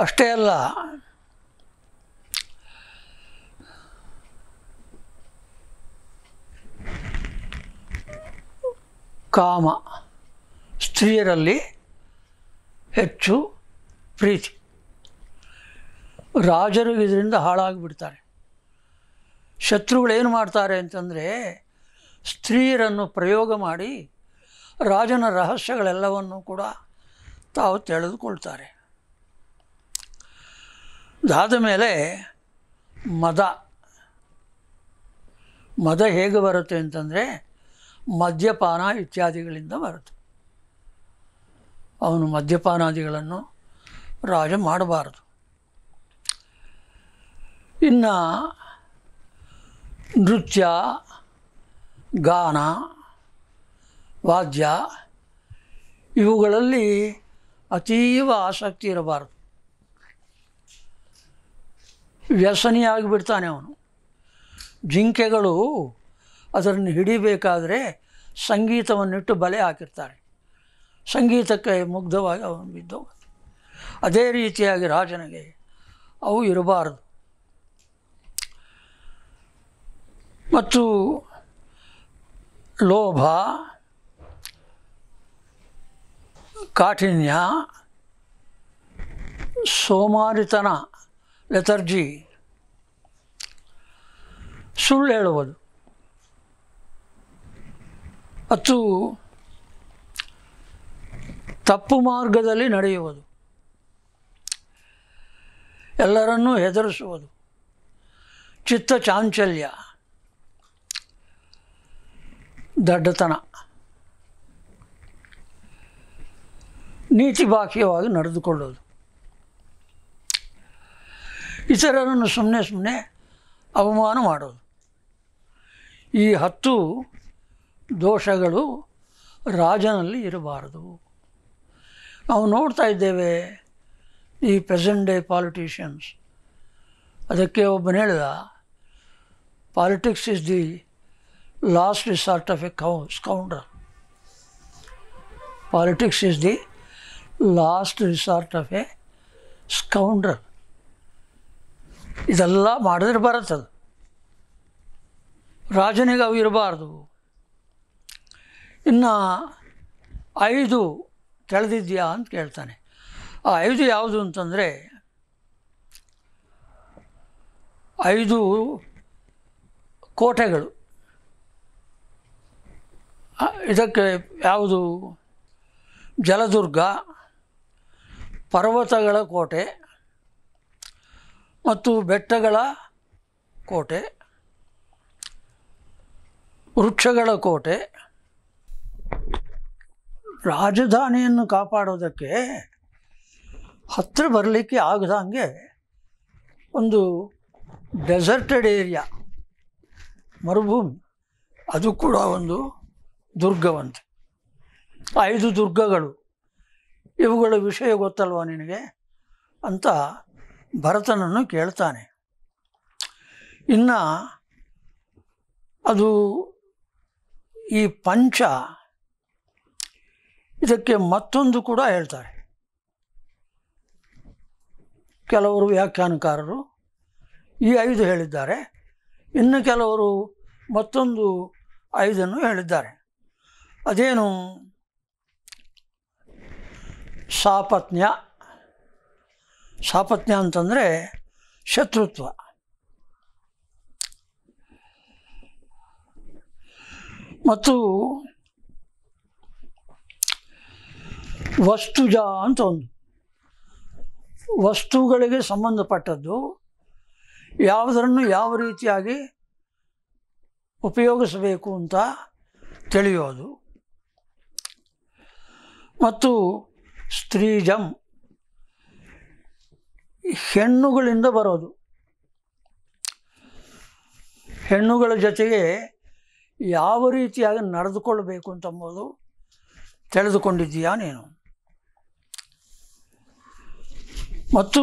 ಅಷ್ಟೇ ಅಲ್ಲ ಕಾಮ ಸ್ತ್ರೀಯರಲ್ಲಿ ಹೆಚ್ಚು ಪ್ರೀತಿ ರಾಜರು ಇದರಿಂದ ಹಾಳಾಗಿಬಿಡ್ತಾರೆ ಶತ್ರುಗಳೇನು ಮಾಡ್ತಾರೆ ಅಂತಂದರೆ ಸ್ತ್ರೀಯರನ್ನು ಪ್ರಯೋಗ ಮಾಡಿ ರಾಜನ ರಹಸ್ಯಗಳೆಲ್ಲವನ್ನು ಕೂಡ ತಾವು ತಿಳಿದುಕೊಳ್ತಾರೆ ಅದಾದ ಮೇಲೆ ಮದ ಮದ ಹೇಗೆ ಬರುತ್ತೆ ಅಂತಂದರೆ ಮದ್ಯಪಾನ ಇತ್ಯಾದಿಗಳಿಂದ ಬರುತ್ತೆ ಅವನು ಮದ್ಯಪಾನಾದಿಗಳನ್ನು ರಾಜ ಮಾಡಬಾರದು ಇನ್ನು ನೃತ್ಯ ಗಾನ ವಾದ್ಯ ಇವುಗಳಲ್ಲಿ ಅತೀವ ಆಸಕ್ತಿ ಇರಬಾರದು ವ್ಯಸನಿಯಾಗಿ ಅವನು ಜಿಂಕೆಗಳು ಅದನ್ನು ಹಿಡಿಬೇಕಾದರೆ ಸಂಗೀತವನ್ನಿಟ್ಟು ಬಲೆ ಹಾಕಿರ್ತಾರೆ ಸಂಗೀತಕ್ಕೆ ಮುಗ್ಧವಾಗಿ ಅವನು ಬಿದ್ದೋಗ ಅದೇ ರೀತಿಯಾಗಿ ರಾಜನಿಗೆ ಅವು ಇರಬಾರದು ಮತ್ತು ಲೋಭ ಕಾಠಿನ್ಯ ಸೋಮಾರಿತನ ಲೆಥರ್ಜಿ ಸುಳ್ಳು ಹೇಳುವುದು ಮತ್ತು ತಪ್ಪು ಮಾರ್ಗದಲ್ಲಿ ನಡೆಯುವುದು ಎಲ್ಲರನ್ನೂ ಹೆದರಿಸುವುದು ಚಿತ್ತ ಚಾಂಚಲ್ಯ ದಡ್ಡತನ ನೀತಿ ಬಾಹ್ಯವಾಗಿ ನಡೆದುಕೊಳ್ಳೋದು ಇತರರನ್ನು ಸುಮ್ಮನೆ ಸುಮ್ಮನೆ ಅವಮಾನ ಮಾಡೋದು ಈ ಹತ್ತು ದೋಷಗಳು ರಾಜನಲ್ಲಿ ಇರಬಾರದು ನಾವು ನೋಡ್ತಾ ಇದ್ದೇವೆ ಈ ಪ್ರೆಸೆಂಟ್ ಡೇ ಪಾಲಿಟಿಷಿಯನ್ಸ್ ಅದಕ್ಕೆ ಒಬ್ಬನು ಹೇಳಿದ politics is the resort of a cow scoundrel. Politics is the last resort of a scoundrel ಇದೆಲ್ಲ ಮಾಡಿದ್ರೆ ಬರುತ್ತದು ರಾಜನಿಗೆ ಅವು ಇರಬಾರ್ದು ಇನ್ನು ಐದು ಕೆಳದಿದ್ಯಾ ಅಂತ ಕೇಳ್ತಾನೆ ಆ ಐದು ಯಾವುದು ಅಂತಂದರೆ ಐದು ಕೋಟೆಗಳು ಇದಕ್ಕೆ ಯಾವುದು ಜಲದುರ್ಗ ಪರ್ವತಗಳ ಕೋಟೆ ಮತ್ತು ಬೆಟ್ಟಗಳ ಕೋಟೆ ವೃಕ್ಷಗಳ ಕೋಟೆ ರಾಜಧಾನಿಯನ್ನು ಕಾಪಾಡೋದಕ್ಕೆ ಹತ್ತಿರ ಬರಲಿಕ್ಕೆ ಆಗದಂಗೆ ಒಂದು ಡೆಸರ್ಟೆಡ್ ಏರಿಯಾ ಮರುಭೂಮಿ ಅದು ಕೂಡ ಒಂದು ದುರ್ಗವಂತ ಐದು ದುರ್ಗಗಳು ಇವುಗಳ ವಿಷಯ ಗೊತ್ತಲ್ವ ನಿನಗೆ ಅಂತ ಭರತನನ್ನು ಕೇಳ್ತಾನೆ ಇನ್ನು ಅದು ಈ ಪಂಚ ಇದಕ್ಕೆ ಮತ್ತೊಂದು ಕೂಡ ಹೇಳ್ತಾರೆ ಕೆಲವರು ವ್ಯಾಖ್ಯಾನಕಾರರು ಈ ಐದು ಹೇಳಿದ್ದಾರೆ ಇನ್ನು ಕೆಲವರು ಮತ್ತೊಂದು ಐದನ್ನು ಹೇಳಿದ್ದಾರೆ ಅದೇನು ಸಾಪತ್ನ ಸಾಪತ್ನ ಅಂತಂದರೆ ಶತ್ರುತ್ವ ಮತ್ತು ವಸ್ತುಜ ಅಂತ ಒಂದು ವಸ್ತುಗಳಿಗೆ ಸಂಬಂಧಪಟ್ಟದ್ದು ಯಾವುದನ್ನು ಯಾವ ರೀತಿಯಾಗಿ ಉಪಯೋಗಿಸಬೇಕು ಅಂತ ತಿಳಿಯೋದು ಮತ್ತು ಸ್ತ್ರೀಜಂ ಹೆಣ್ಣುಗಳಿಂದ ಬರೋದು ಹೆಣ್ಣುಗಳ ಜೊತೆಗೆ ಯಾವ ರೀತಿಯಾಗಿ ನಡೆದುಕೊಳ್ಬೇಕು ಅಂತಂಬೋದು ತಿಳಿದುಕೊಂಡಿದ್ದೀಯಾ ನೀನು ಮತ್ತು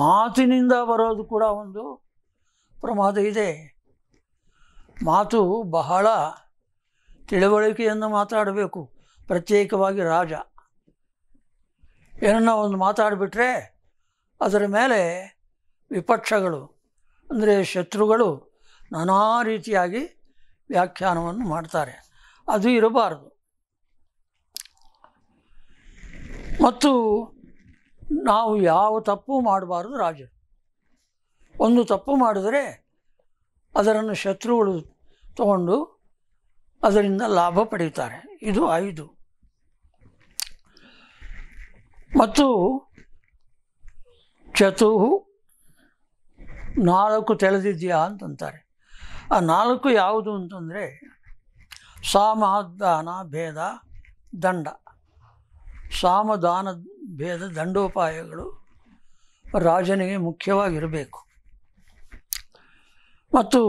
ಮಾತಿನಿಂದ ಬರೋದು ಕೂಡ ಒಂದು ಪ್ರಮಾದ ಇದೆ ಮಾತು ಬಹಳ ತಿಳುವಳಿಕೆಯನ್ನು ಮಾತಾಡಬೇಕು ಪ್ರತ್ಯೇಕವಾಗಿ ರಾಜ ಏನನ್ನ ಒಂದು ಮಾತಾಡಿಬಿಟ್ರೆ ಅದರ ಮೇಲೆ ವಿಪಕ್ಷಗಳು ಅಂದರೆ ಶತ್ರುಗಳು ನಾನಾ ರೀತಿಯಾಗಿ ವ್ಯಾಖ್ಯಾನವನ್ನು ಮಾಡ್ತಾರೆ ಅದು ಇರಬಾರದು ಮತ್ತು ನಾವು ಯಾವ ತಪ್ಪು ಮಾಡಬಾರ್ದು ರಾಜರು ಒಂದು ತಪ್ಪು ಮಾಡಿದರೆ ಅದರನ್ನು ಶತ್ರುಗಳು ತಗೊಂಡು ಅದರಿಂದ ಲಾಭ ಪಡೆಯುತ್ತಾರೆ ಇದು ಐದು ಮತ್ತು ಚತುಹು ನಾಲ್ಕು ತೆಳೆದಿದ್ಯಾ ಅಂತಂತಾರೆ ಆ ನಾಲ್ಕು ಯಾವುದು ಅಂತಂದರೆ ಸಾಮದಾನ ಭೇದ ದಂಡ ಸಾಮದಾನ ಭೇದ ದಂಡೋಪಾಯಗಳು ರಾಜನಿಗೆ ಮುಖ್ಯವಾಗಿರಬೇಕು ಮತ್ತು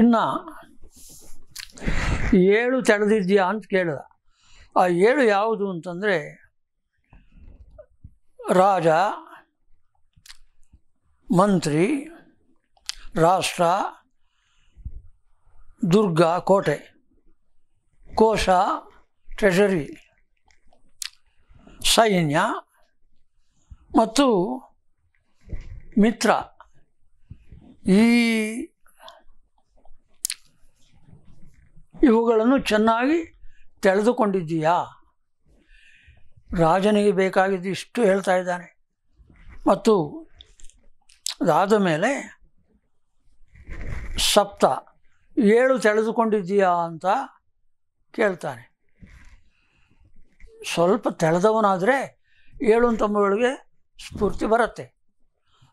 ಇನ್ನು ಏಳು ತೆಳೆದಿದ್ಯಾ ಅಂತ ಕೇಳಿದ ಆ ಏಳು ಯಾವುದು ಅಂತಂದರೆ ರಾಜ ಮಂತ್ರಿ ರಾಷ್ಟ್ರ ದುರ್ಗ ಕೋಟೆ ಕೋಶ ಟ್ರೆಜರಿ ಸೈನ್ಯ ಮತ್ತು ಮಿತ್ರ ಈ ಇವುಗಳನ್ನು ಚೆನ್ನಾಗಿ ತೆಳೆದುಕೊಂಡಿದ್ದೀಯಾ ರಾಜನಿಗೆ ಬೇಕಾಗಿದ್ದು ಇಷ್ಟು ಹೇಳ್ತಾ ಇದ್ದಾನೆ ಮತ್ತು ಅದಾದ ಮೇಲೆ ಸಪ್ತ ಏಳು ತೆಳೆದುಕೊಂಡಿದ್ದೀಯಾ ಅಂತ ಕೇಳ್ತಾನೆ ಸ್ವಲ್ಪ ತೆಳೆದವನಾದರೆ ಏಳು ತಮ್ಮಗಳಿಗೆ ಸ್ಫೂರ್ತಿ ಬರುತ್ತೆ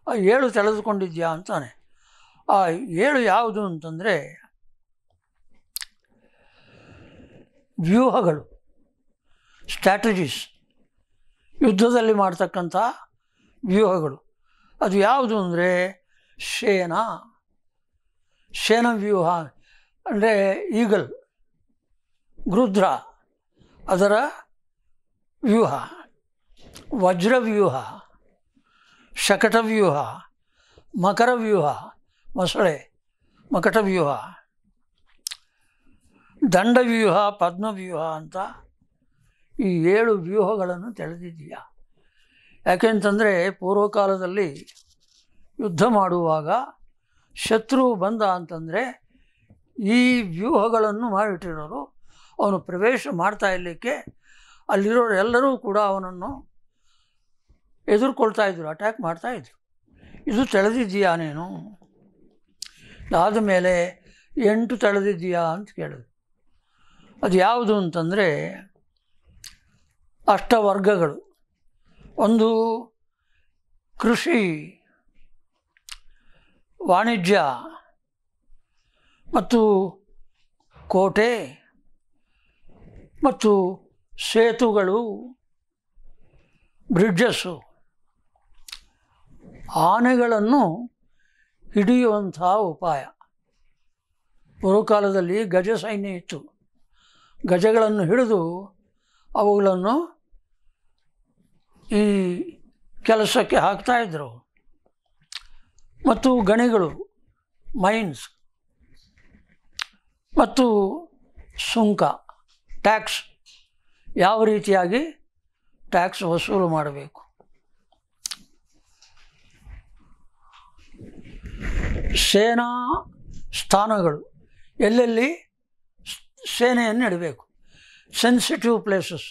ಆ ಏಳು ತೆಳೆದುಕೊಂಡಿದ್ದೀಯಾ ಅಂತಾನೆ ಆ ಏಳು ಯಾವುದು ಅಂತಂದರೆ ವ್ಯೂಹಗಳು ಸ್ಟ್ರಾಟಜೀಸ್ ಯುದ್ಧದಲ್ಲಿ ಮಾಡ್ತಕ್ಕಂಥ ವ್ಯೂಹಗಳು ಅದು ಯಾವುದು ಅಂದರೆ ಶೇನ ಶೇನ ವ್ಯೂಹ ಅಂದರೆ ಈಗಲ್ ರುದ್ರ ಅದರ ವ್ಯೂಹ ವಜ್ರವ್ಯೂಹ ಶಕಟವ್ಯೂಹ ಮಕರವ್ಯೂಹ ಮೊಸಳೆ ಮಕಟವ್ಯೂಹ ದಂಡವ್ಯೂಹ ಪದ್ಮವ್ಯೂಹ ಅಂತ ಈ ಏಳು ವ್ಯೂಹಗಳನ್ನು ತಿಳಿದಿದ್ದೀಯ ಯಾಕೆಂತಂದರೆ ಪೂರ್ವಕಾಲದಲ್ಲಿ ಯುದ್ಧ ಮಾಡುವಾಗ ಶತ್ರು ಬಂದ ಅಂತಂದರೆ ಈ ವ್ಯೂಹಗಳನ್ನು ಮಾಡಿಟ್ಟಿರೋರು ಅವನು ಪ್ರವೇಶ ಮಾಡ್ತಾ ಇರಲಿಕ್ಕೆ ಅಲ್ಲಿರೋರೆಲ್ಲರೂ ಕೂಡ ಅವನನ್ನು ಎದುರುಕೊಳ್ತಾ ಇದ್ರು ಅಟ್ಯಾಕ್ ಮಾಡ್ತಾ ಇದ್ರು ಇದು ತಳೆದಿದ್ದೀಯಾ ನೀನು ಆದ ಮೇಲೆ ಎಂಟು ತಳೆದಿದ್ದೀಯಾ ಅಂತ ಕೇಳಿದ್ರು ಅದು ಯಾವುದು ಅಂತಂದರೆ ಅಷ್ಟವರ್ಗಗಳು ಒಂದು ಕೃಷಿ ವಾಣಿಜ್ಯ ಮತ್ತು ಕೋಟೆ ಮತ್ತು ಸೇತುಗಳು ಬ್ರಿಡ್ಜಸ್ಸು ಆನೆಗಳನ್ನು ಹಿಡಿಯುವಂತಹ ಉಪಾಯ ಪೂರ್ವಕಾಲದಲ್ಲಿ ಗಜ ಸೈನ್ಯ ಇತ್ತು ಗಜಗಳನ್ನು ಹಿಡಿದು ಅವುಗಳನ್ನು ಈ ಕೆಲಸಕ್ಕೆ ಹಾಕ್ತಾಯಿದ್ರು ಮತ್ತು ಗಣಿಗಳು ಮೈನ್ಸ್ ಮತ್ತು ಸುಂಕ ಟ್ಯಾಕ್ಸ್ ಯಾವ ರೀತಿಯಾಗಿ ಟ್ಯಾಕ್ಸ್ ವಸೂಲು ಮಾಡಬೇಕು ಸೇನಾ ಸ್ಥಾನಗಳು ಎಲ್ಲೆಲ್ಲಿ ಸೇನೆಯನ್ನು ಇಡಬೇಕು ಸೆನ್ಸಿಟಿವ್ ಪ್ಲೇಸಸ್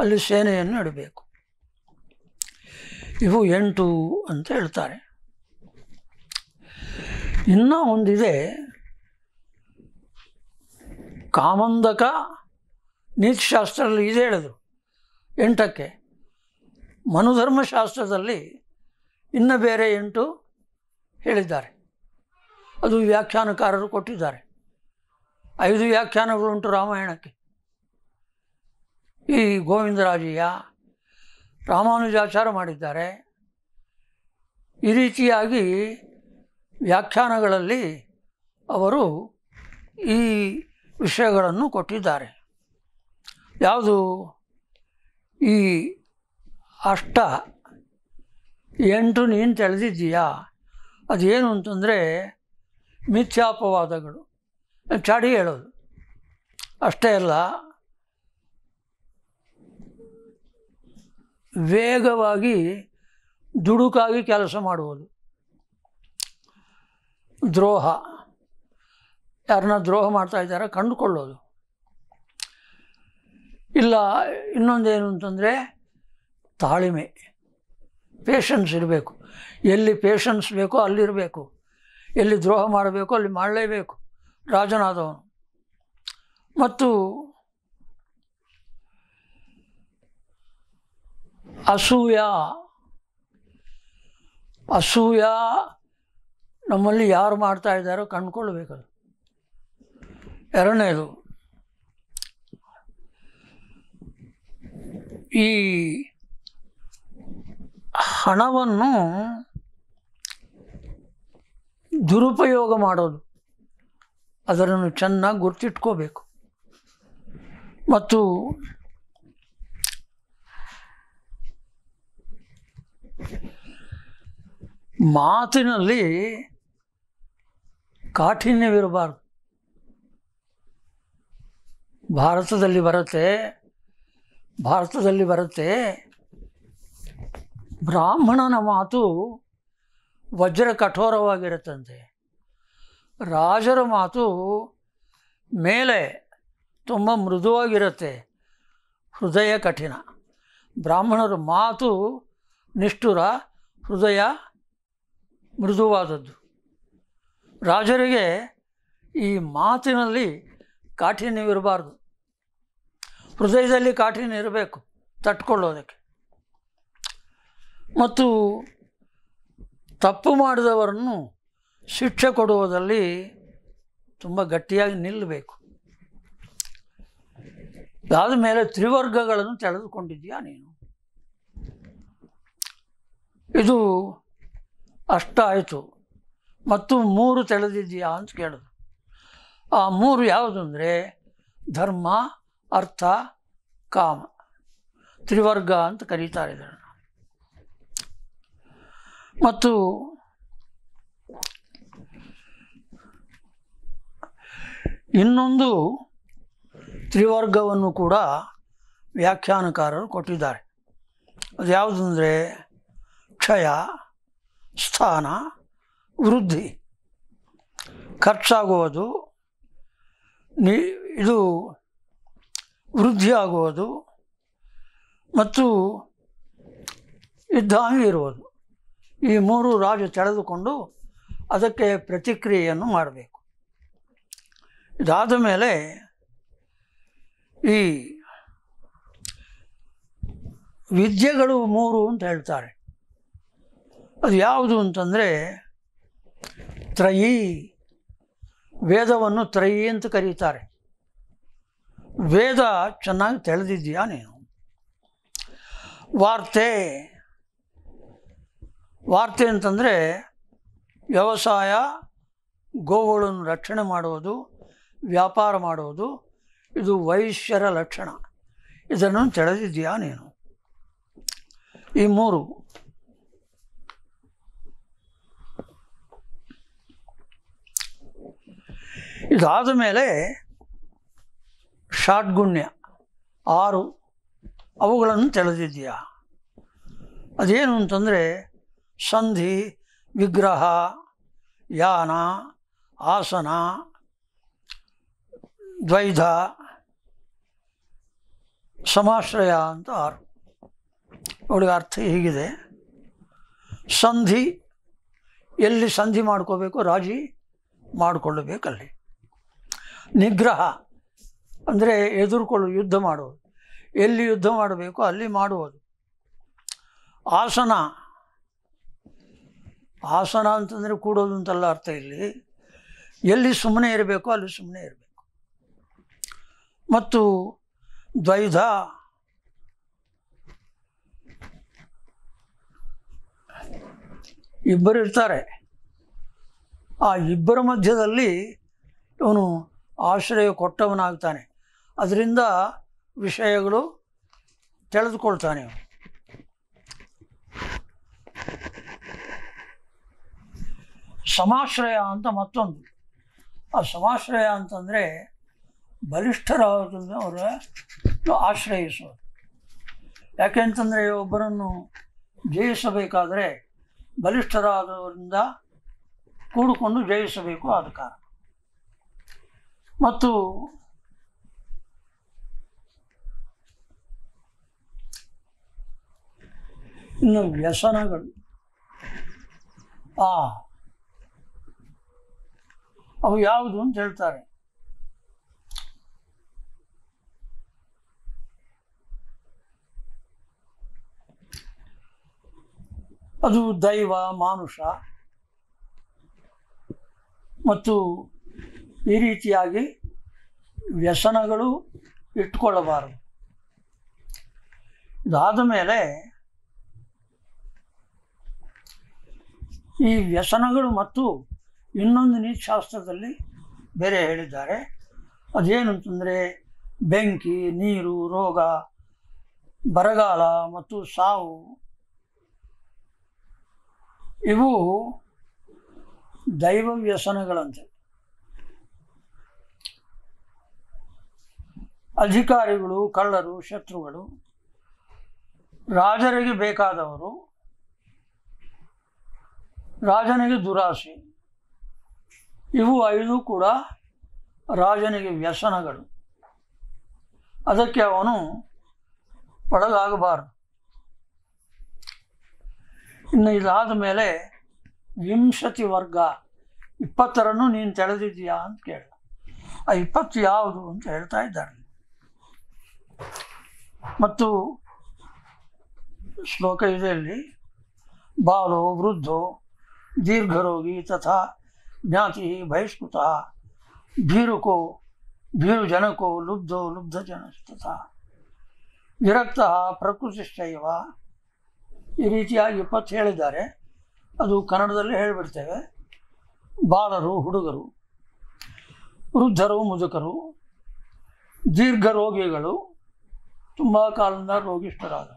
ಅಲ್ಲಿ ಸೇನೆಯನ್ನು ಇಡಬೇಕು ಇವು ಎಂಟು ಅಂತ ಹೇಳ್ತಾರೆ ಇನ್ನೂ ಒಂದಿದೆ ಕಾಮಂದಕ ನೀತಿಶಾಸ್ತ್ರದಲ್ಲಿ ಇದೆ ಹೇಳಿದರು ಎಂಟಕ್ಕೆ ಮನುಧರ್ಮಶಾಸ್ತ್ರದಲ್ಲಿ ಇನ್ನು ಬೇರೆ ಎಂಟು ಹೇಳಿದ್ದಾರೆ ಅದು ವ್ಯಾಖ್ಯಾನಕಾರರು ಕೊಟ್ಟಿದ್ದಾರೆ ಐದು ಉಂಟು ರಾಮಾಯಣಕ್ಕೆ ಈ ಗೋವಿಂದರಾಜಯ್ಯ ರಾಮಾನುಜಾಚಾರ ಮಾಡಿದ್ದಾರೆ ಈ ರೀತಿಯಾಗಿ ವ್ಯಾಖ್ಯಾನಗಳಲ್ಲಿ ಅವರು ಈ ವಿಷಯಗಳನ್ನು ಕೊಟ್ಟಿದ್ದಾರೆ ಯಾವುದು ಈ ಅಷ್ಟ ಎಂಟು ನೀನು ತಿಳಿದಿದ್ದೀಯಾ ಅದೇನು ಅಂತಂದರೆ ಮಿಥ್ಯಾಪವಾದಗಳು ಚಾಡಿ ಹೇಳೋದು ಅಷ್ಟೇ ಅಲ್ಲ ವೇಗವಾಗಿ ದುಡುಕಾಗಿ ಕೆಲಸ ಮಾಡುವುದು ದ್ರೋಹ ಯಾರನ್ನ ದ್ರೋಹ ಮಾಡ್ತಾ ಇದ್ದಾರೆ ಕಂಡುಕೊಳ್ಳೋದು ಇಲ್ಲ ಇನ್ನೊಂದೇನು ಅಂತಂದರೆ ತಾಳಿಮೆ ಪೇಷನ್ಸ್ ಇರಬೇಕು ಎಲ್ಲಿ ಪೇಷನ್ಸ್ ಬೇಕೋ ಅಲ್ಲಿರಬೇಕು ಎಲ್ಲಿ ದ್ರೋಹ ಮಾಡಬೇಕೋ ಅಲ್ಲಿ ಮಾಡಲೇಬೇಕು ರಾಜನಾದವನು ಮತ್ತು ಅಸೂಯ ಅಸೂಯ ನಮ್ಮಲ್ಲಿ ಯಾರು ಮಾಡ್ತಾ ಇದ್ದಾರೋ ಕಂಡುಕೊಳ್ಬೇಕದು ಎರಡನೇದು ಈ ಹಣವನ್ನು ದುರುಪಯೋಗ ಮಾಡೋದು ಅದನ್ನು ಚೆನ್ನಾಗಿ ಗುರ್ತಿಟ್ಕೋಬೇಕು ಮತ್ತು ಮಾತಿನಲ್ಲಿ ಕಾಠಿಣ್ಯವಿರಬಾರ್ದು ಭಾರತದಲ್ಲಿ ಬರುತ್ತೆ ಭಾರತದಲ್ಲಿ ಬರುತ್ತೆ ಬ್ರಾಹ್ಮಣನ ಮಾತು ವಜ್ರ ಕಠೋರವಾಗಿರುತ್ತಂತೆ ರಾಜರ ಮಾತು ಮೇಲೆ ತುಂಬ ಮೃದುವಾಗಿರುತ್ತೆ ಹೃದಯ ಕಠಿಣ ಬ್ರಾಹ್ಮಣರ ಮಾತು ನಿಷ್ಠುರ ಹೃದಯ ಮೃದುವಾದದ್ದು ರಾಜರಿಗೆ ಈ ಮಾತಿನಲ್ಲಿ ಕಾಠಿನ್ಯವಿರಬಾರ್ದು ಹೃದಯದಲ್ಲಿ ಕಾಠಿನ್ಯ ಇರಬೇಕು ತಟ್ಕೊಳ್ಳೋದಕ್ಕೆ ಮತ್ತು ತಪ್ಪು ಮಾಡಿದವರನ್ನು ಶಿಕ್ಷೆ ಕೊಡುವುದರಲ್ಲಿ ತುಂಬ ಗಟ್ಟಿಯಾಗಿ ನಿಲ್ಲಬೇಕು ಅದಾದ ಮೇಲೆ ತ್ರಿವರ್ಗಗಳನ್ನು ತೆಳೆದುಕೊಂಡಿದ್ದೀಯಾ ನೀನು ಇದು ಅಷ್ಟಾಯಿತು ಮತ್ತು ಮೂರು ತೆಳೆದಿದೆಯಾ ಅಂತ ಕೇಳಿದ್ರು ಆ ಮೂರು ಯಾವುದು ಅಂದರೆ ಧರ್ಮ ಅರ್ಥ ಕಾಮ ತ್ರಿವರ್ಗ ಅಂತ ಕರೀತಾರೆ ಇದನ್ನು ಮತ್ತು ಇನ್ನೊಂದು ತ್ರಿವರ್ಗವನ್ನು ಕೂಡ ವ್ಯಾಖ್ಯಾನಕಾರರು ಕೊಟ್ಟಿದ್ದಾರೆ ಅದು ಯಾವುದಂದರೆ ಕ್ಷಯ ಸ್ಥಾನ ವೃದ್ಧಿ ಖರ್ಚಾಗುವುದು ನಿ ಇದು ವೃದ್ಧಿಯಾಗುವುದು ಮತ್ತು ಯುದ್ಧಾಂಗಿ ಇರುವುದು ಈ ಮೂರು ರಾಜು ತೆಳೆದುಕೊಂಡು ಅದಕ್ಕೆ ಪ್ರತಿಕ್ರಿಯೆಯನ್ನು ಮಾಡಬೇಕು ಇದಾದ ಮೇಲೆ ಈ ವಿದ್ಯೆಗಳು ಮೂರು ಅಂತ ಹೇಳ್ತಾರೆ ಅದು ಯಾವುದು ಅಂತಂದರೆ ತ್ರಯಿ ವೇದವನ್ನು ತ್ರಯಿ ಅಂತ ಕರೀತಾರೆ ವೇದ ಚೆನ್ನಾಗಿ ತಿಳಿದಿದ್ದೀಯಾ ನೀನು ವಾರ್ತೆ ವಾರ್ತೆ ಅಂತಂದರೆ ವ್ಯವಸಾಯ ಗೋವುಗಳನ್ನು ರಕ್ಷಣೆ ಮಾಡುವುದು ವ್ಯಾಪಾರ ಮಾಡೋದು ಇದು ವೈಶ್ಯರ ಲಕ್ಷಣ ಇದನ್ನು ತಿಳಿದಿದೆಯಾ ನೀನು ಈ ಮೂರು ಇದಾದ ಮೇಲೆ ಷಾಡ್ಗುಣ್ಯ ಆರು ಅವುಗಳನ್ನು ತಿಳಿದಿದ್ದೀಯಾ ಅದೇನು ಅಂತಂದರೆ ಸಂಧಿ ವಿಗ್ರಹ ಯಾನ ಆಸನ ದ್ವೈಧ ಸಮಾಶ್ರಯ ಅಂತ ಆರು ಅವಳಿಗೆ ಅರ್ಥ ಹೀಗಿದೆ ಸಂಧಿ ಎಲ್ಲಿ ಸಂಧಿ ಮಾಡ್ಕೋಬೇಕು ರಾಜಿ ಮಾಡಿಕೊಳ್ಳಬೇಕಲ್ಲಿ ನಿಗ್ರಹ ಅಂದರೆ ಎದುರುಕೊಳ್ಳು ಯುದ್ಧ ಮಾಡುವುದು ಎಲ್ಲಿ ಯುದ್ಧ ಮಾಡಬೇಕು ಅಲ್ಲಿ ಮಾಡುವುದು ಆಸನ ಆಸನ ಅಂತಂದರೆ ಕೂಡೋದು ಅಂತೆಲ್ಲ ಅರ್ಥ ಇಲ್ಲಿ ಎಲ್ಲಿ ಸುಮ್ಮನೆ ಇರಬೇಕು ಅಲ್ಲಿ ಸುಮ್ಮನೆ ಇರಬೇಕು ಮತ್ತು ದ್ವೈಧ ಇಬ್ಬರು ಇರ್ತಾರೆ ಆ ಇಬ್ಬರ ಮಧ್ಯದಲ್ಲಿ ಇವನು ಆಶ್ರಯ ಕೊಟ್ಟವನಾಗ್ತಾನೆ ಅದರಿಂದ ವಿಷಯಗಳು ತಿಳಿದುಕೊಳ್ತಾನೆ ಸಮಾಶ್ರಯ ಅಂತ ಮತ್ತೊಂದು ಆ ಸಮಾಶ್ರಯ ಅಂತಂದರೆ ಬಲಿಷ್ಠರಾಗೋದನ್ನು ಅವರ ಆಶ್ರಯಿಸೋದು ಯಾಕೆಂತಂದರೆ ಒಬ್ಬರನ್ನು ಜಯಿಸಬೇಕಾದರೆ ಬಲಿಷ್ಠರಾದವರಿಂದ ಕೂಡಿಕೊಂಡು ಜಯಿಸಬೇಕು ಆದ ಕಾರಣ ಮತ್ತು ಇನ್ನು ವ್ಯಸನಗಳು ಆ ಅವು ಯಾವುದು ಅಂತ ಹೇಳ್ತಾರೆ ಅದು ದೈವ ಮಾನುಷ ಮತ್ತು ಈ ರೀತಿಯಾಗಿ ವ್ಯಸನಗಳು ಇಟ್ಕೊಳ್ಳಬಾರದು ಇದಾದ ಮೇಲೆ ಈ ವ್ಯಸನಗಳು ಮತ್ತು ಇನ್ನೊಂದು ನೀತಿಶಾಸ್ತ್ರದಲ್ಲಿ ಬೇರೆ ಹೇಳಿದ್ದಾರೆ ಅದೇನಂತಂದರೆ ಬೆಂಕಿ ನೀರು ರೋಗ ಬರಗಾಲ ಮತ್ತು ಸಾವು ಇವು ದೈವ ವ್ಯಸನಗಳಂತೆ ಅಧಿಕಾರಿಗಳು ಕಳ್ಳರು ಶತ್ರುಗಳು ರಾಜರಿಗೆ ಬೇಕಾದವರು ರಾಜನಿಗೆ ದುರಾಸೆ ಇವು ಐದು ಕೂಡ ರಾಜನಿಗೆ ವ್ಯಸನಗಳು ಅದಕ್ಕೆ ಅವನು ಪಡಲಾಗಬಾರದು ಇನ್ನು ಇದಾದ ಮೇಲೆ ವಿಂಶತಿ ವರ್ಗ ಇಪ್ಪತ್ತರನ್ನು ನೀನು ತೆಳೆದಿದ್ದೀಯಾ ಅಂತ ಕೇಳ ಆ ಇಪ್ಪತ್ತು ಯಾವುದು ಅಂತ ಹೇಳ್ತಾ ಇದ್ದಾರೆ ಮತ್ತು ಶ್ಲೋಕ ಇಲ್ಲಿ ಬಾಲೋ ವೃದ್ಧೋ ದೀರ್ಘರೋಗಿ ತಥಾ ಜ್ಞಾತಿ ಬಹಿಷ್ಕೃತ ಭೀರುಕೋ ಭೀರು ಜನಕೋ ಲುಬ್ಧೋ ಲುಬ್ಧ ಜನ ವಿರಕ್ತ ವಿರಕ್ತ ಪ್ರಕೃತಿಶ್ಚೈವ ಈ ರೀತಿಯಾಗಿ ಇಪ್ಪತ್ತು ಹೇಳಿದ್ದಾರೆ ಅದು ಕನ್ನಡದಲ್ಲಿ ಹೇಳಿಬಿಡ್ತೇವೆ ಬಾಲರು ಹುಡುಗರು ವೃದ್ಧರು ಮುದುಕರು ದೀರ್ಘ ರೋಗಿಗಳು ತುಂಬ ಕಾಲದಿಂದ ರೋಗಿಷ್ಠರಾದವರು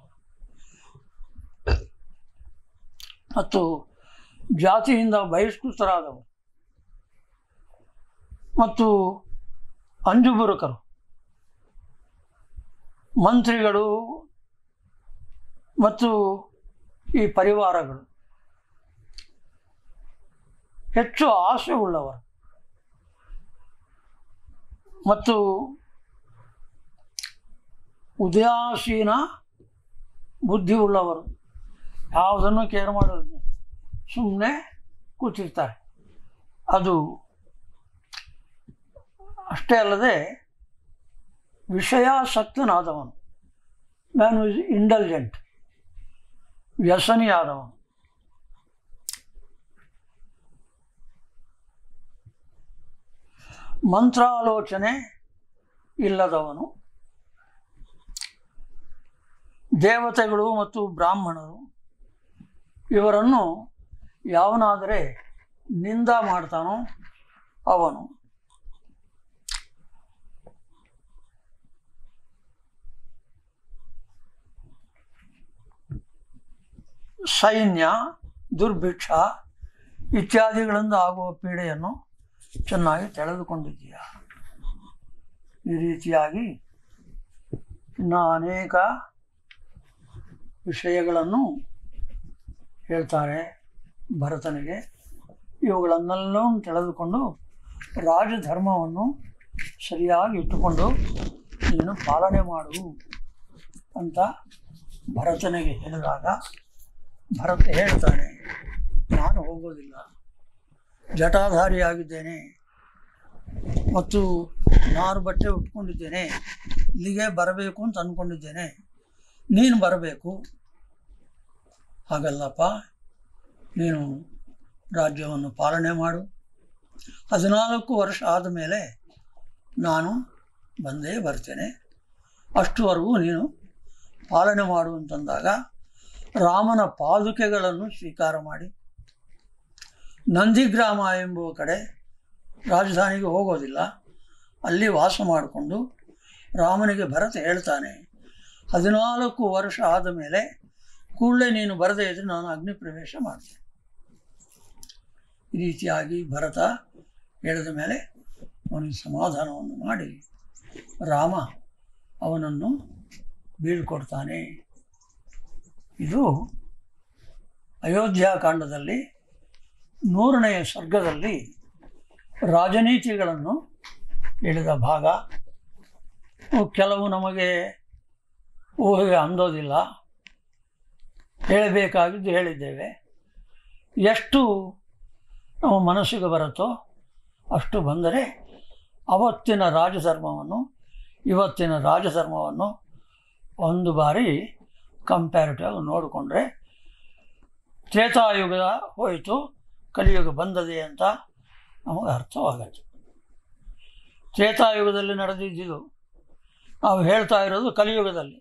ಮತ್ತು ಜಾತಿಯಿಂದ ಬಹಿಷ್ಕೃತರಾದವರು ಮತ್ತು ಅಂಜುಬುರುಕರು ಮಂತ್ರಿಗಳು ಮತ್ತು ಈ ಪರಿವಾರಗಳು ಹೆಚ್ಚು ಉಳ್ಳವರು ಮತ್ತು ಉದಯಾಸೀನ ಬುದ್ಧಿ ಉಳ್ಳವರು ಯಾವುದನ್ನು ಕೇರ್ ಮಾಡೋದು ಸುಮ್ಮನೆ ಕೂತಿರ್ತಾರೆ ಅದು ಅಷ್ಟೇ ಅಲ್ಲದೆ ವಿಷಯಾಸಕ್ತನಾದವನು ಇಸ್ ಇಂಟೆಲಿಜೆಂಟ್ ವ್ಯಸನಿಯಾದವನು ಮಂತ್ರಾಲೋಚನೆ ಇಲ್ಲದವನು ದೇವತೆಗಳು ಮತ್ತು ಬ್ರಾಹ್ಮಣರು ಇವರನ್ನು ಯಾವನಾದರೆ ನಿಂದ ಮಾಡ್ತಾನೋ ಅವನು ಸೈನ್ಯ ದುರ್ಭಿಕ್ಷ ಇತ್ಯಾದಿಗಳಿಂದ ಆಗುವ ಪೀಡೆಯನ್ನು ಚೆನ್ನಾಗಿ ತೆಳೆದುಕೊಂಡಿದ್ದೀಯ ಈ ರೀತಿಯಾಗಿ ಇನ್ನು ಅನೇಕ ವಿಷಯಗಳನ್ನು ಹೇಳ್ತಾರೆ ಭರತನಿಗೆ ಇವುಗಳನ್ನೆಲ್ಲೂ ತೆಳೆದುಕೊಂಡು ರಾಜಧರ್ಮವನ್ನು ಸರಿಯಾಗಿ ಇಟ್ಟುಕೊಂಡು ನೀನು ಪಾಲನೆ ಮಾಡು ಅಂತ ಭರತನಿಗೆ ಹೇಳಿದಾಗ ಭರತ ಹೇಳ್ತಾನೆ ನಾನು ಹೋಗೋದಿಲ್ಲ ಜಟಾಧಾರಿಯಾಗಿದ್ದೇನೆ ಮತ್ತು ನಾರು ಬಟ್ಟೆ ಉಟ್ಕೊಂಡಿದ್ದೇನೆ ಇಲ್ಲಿಗೆ ಬರಬೇಕು ಅಂತ ಅಂದ್ಕೊಂಡಿದ್ದೇನೆ ನೀನು ಬರಬೇಕು ಹಾಗಲ್ಲಪ್ಪ ನೀನು ರಾಜ್ಯವನ್ನು ಪಾಲನೆ ಮಾಡು ಹದಿನಾಲ್ಕು ವರ್ಷ ಆದಮೇಲೆ ನಾನು ಬಂದೇ ಬರ್ತೇನೆ ಅಷ್ಟುವರೆಗೂ ನೀನು ಪಾಲನೆ ಮಾಡು ಅಂತಂದಾಗ ರಾಮನ ಪಾದುಕೆಗಳನ್ನು ಸ್ವೀಕಾರ ಮಾಡಿ ನಂದಿಗ್ರಾಮ ಎಂಬುವ ಕಡೆ ರಾಜಧಾನಿಗೆ ಹೋಗೋದಿಲ್ಲ ಅಲ್ಲಿ ವಾಸ ಮಾಡಿಕೊಂಡು ರಾಮನಿಗೆ ಭರತ ಹೇಳ್ತಾನೆ ಹದಿನಾಲ್ಕು ವರ್ಷ ಆದ ಮೇಲೆ ಕೂಡಲೇ ನೀನು ಬರದೇ ಇದ್ದರೆ ನಾನು ಅಗ್ನಿ ಪ್ರವೇಶ ಮಾಡ್ತೇನೆ ಈ ರೀತಿಯಾಗಿ ಭರತ ಹೇಳಿದ ಮೇಲೆ ಅವನಿಗೆ ಸಮಾಧಾನವನ್ನು ಮಾಡಿ ರಾಮ ಅವನನ್ನು ಬೀಳ್ಕೊಡ್ತಾನೆ ಇದು ಅಯೋಧ್ಯಾಕಾಂಡದಲ್ಲಿ ನೂರನೆಯ ಸ್ವರ್ಗದಲ್ಲಿ ರಾಜನೀತಿಗಳನ್ನು ಹೇಳಿದ ಭಾಗ ಕೆಲವು ನಮಗೆ ಊಹೆಗೆ ಅಂದೋದಿಲ್ಲ ಹೇಳಬೇಕಾಗಿದ್ದು ಹೇಳಿದ್ದೇವೆ ಎಷ್ಟು ನಮ್ಮ ಮನಸ್ಸಿಗೆ ಬರುತ್ತೋ ಅಷ್ಟು ಬಂದರೆ ಅವತ್ತಿನ ರಾಜಧರ್ಮವನ್ನು ಇವತ್ತಿನ ರಾಜಧರ್ಮವನ್ನು ಒಂದು ಬಾರಿ ಕಂಪ್ಯಾರಿಟಿವ್ ನೋಡಿಕೊಂಡ್ರೆ ತ್ರೇತಾಯುಗ ಹೋಯಿತು ಕಲಿಯುಗ ಬಂದದೆ ಅಂತ ನಮಗೆ ಅರ್ಥವಾಗತ್ತೆ ತ್ರೇತಾಯುಗದಲ್ಲಿ ನಡೆದಿದ್ದು ನಾವು ಹೇಳ್ತಾ ಇರೋದು ಕಲಿಯುಗದಲ್ಲಿ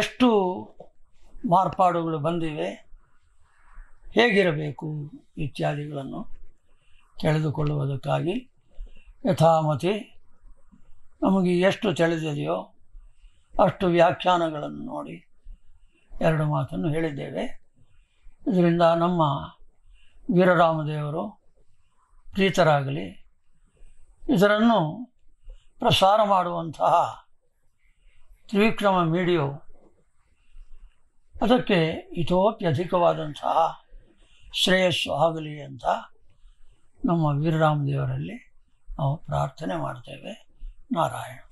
ಎಷ್ಟು ಮಾರ್ಪಾಡುಗಳು ಬಂದಿವೆ ಹೇಗಿರಬೇಕು ಇತ್ಯಾದಿಗಳನ್ನು ತಿಳಿದುಕೊಳ್ಳುವುದಕ್ಕಾಗಿ ಯಥಾಮತಿ ನಮಗೆ ಎಷ್ಟು ತಿಳಿದಿದೆಯೋ ಅಷ್ಟು ವ್ಯಾಖ್ಯಾನಗಳನ್ನು ನೋಡಿ ಎರಡು ಮಾತನ್ನು ಹೇಳಿದ್ದೇವೆ ಇದರಿಂದ ನಮ್ಮ ವೀರರಾಮದೇವರು ಪ್ರೀತರಾಗಲಿ ಇದರನ್ನು ಪ್ರಸಾರ ಮಾಡುವಂತಹ ತ್ರಿವಿಕ್ರಮ ಮೀಡಿಯೋ ಅದಕ್ಕೆ ಇತೋಪ್ಯಧಿಕವಾದಂತಹ ಶ್ರೇಯಸ್ಸು ಆಗಲಿ ಅಂತ ನಮ್ಮ ವೀರರಾಮದೇವರಲ್ಲಿ ನಾವು ಪ್ರಾರ್ಥನೆ ಮಾಡ್ತೇವೆ ನಾರಾಯಣ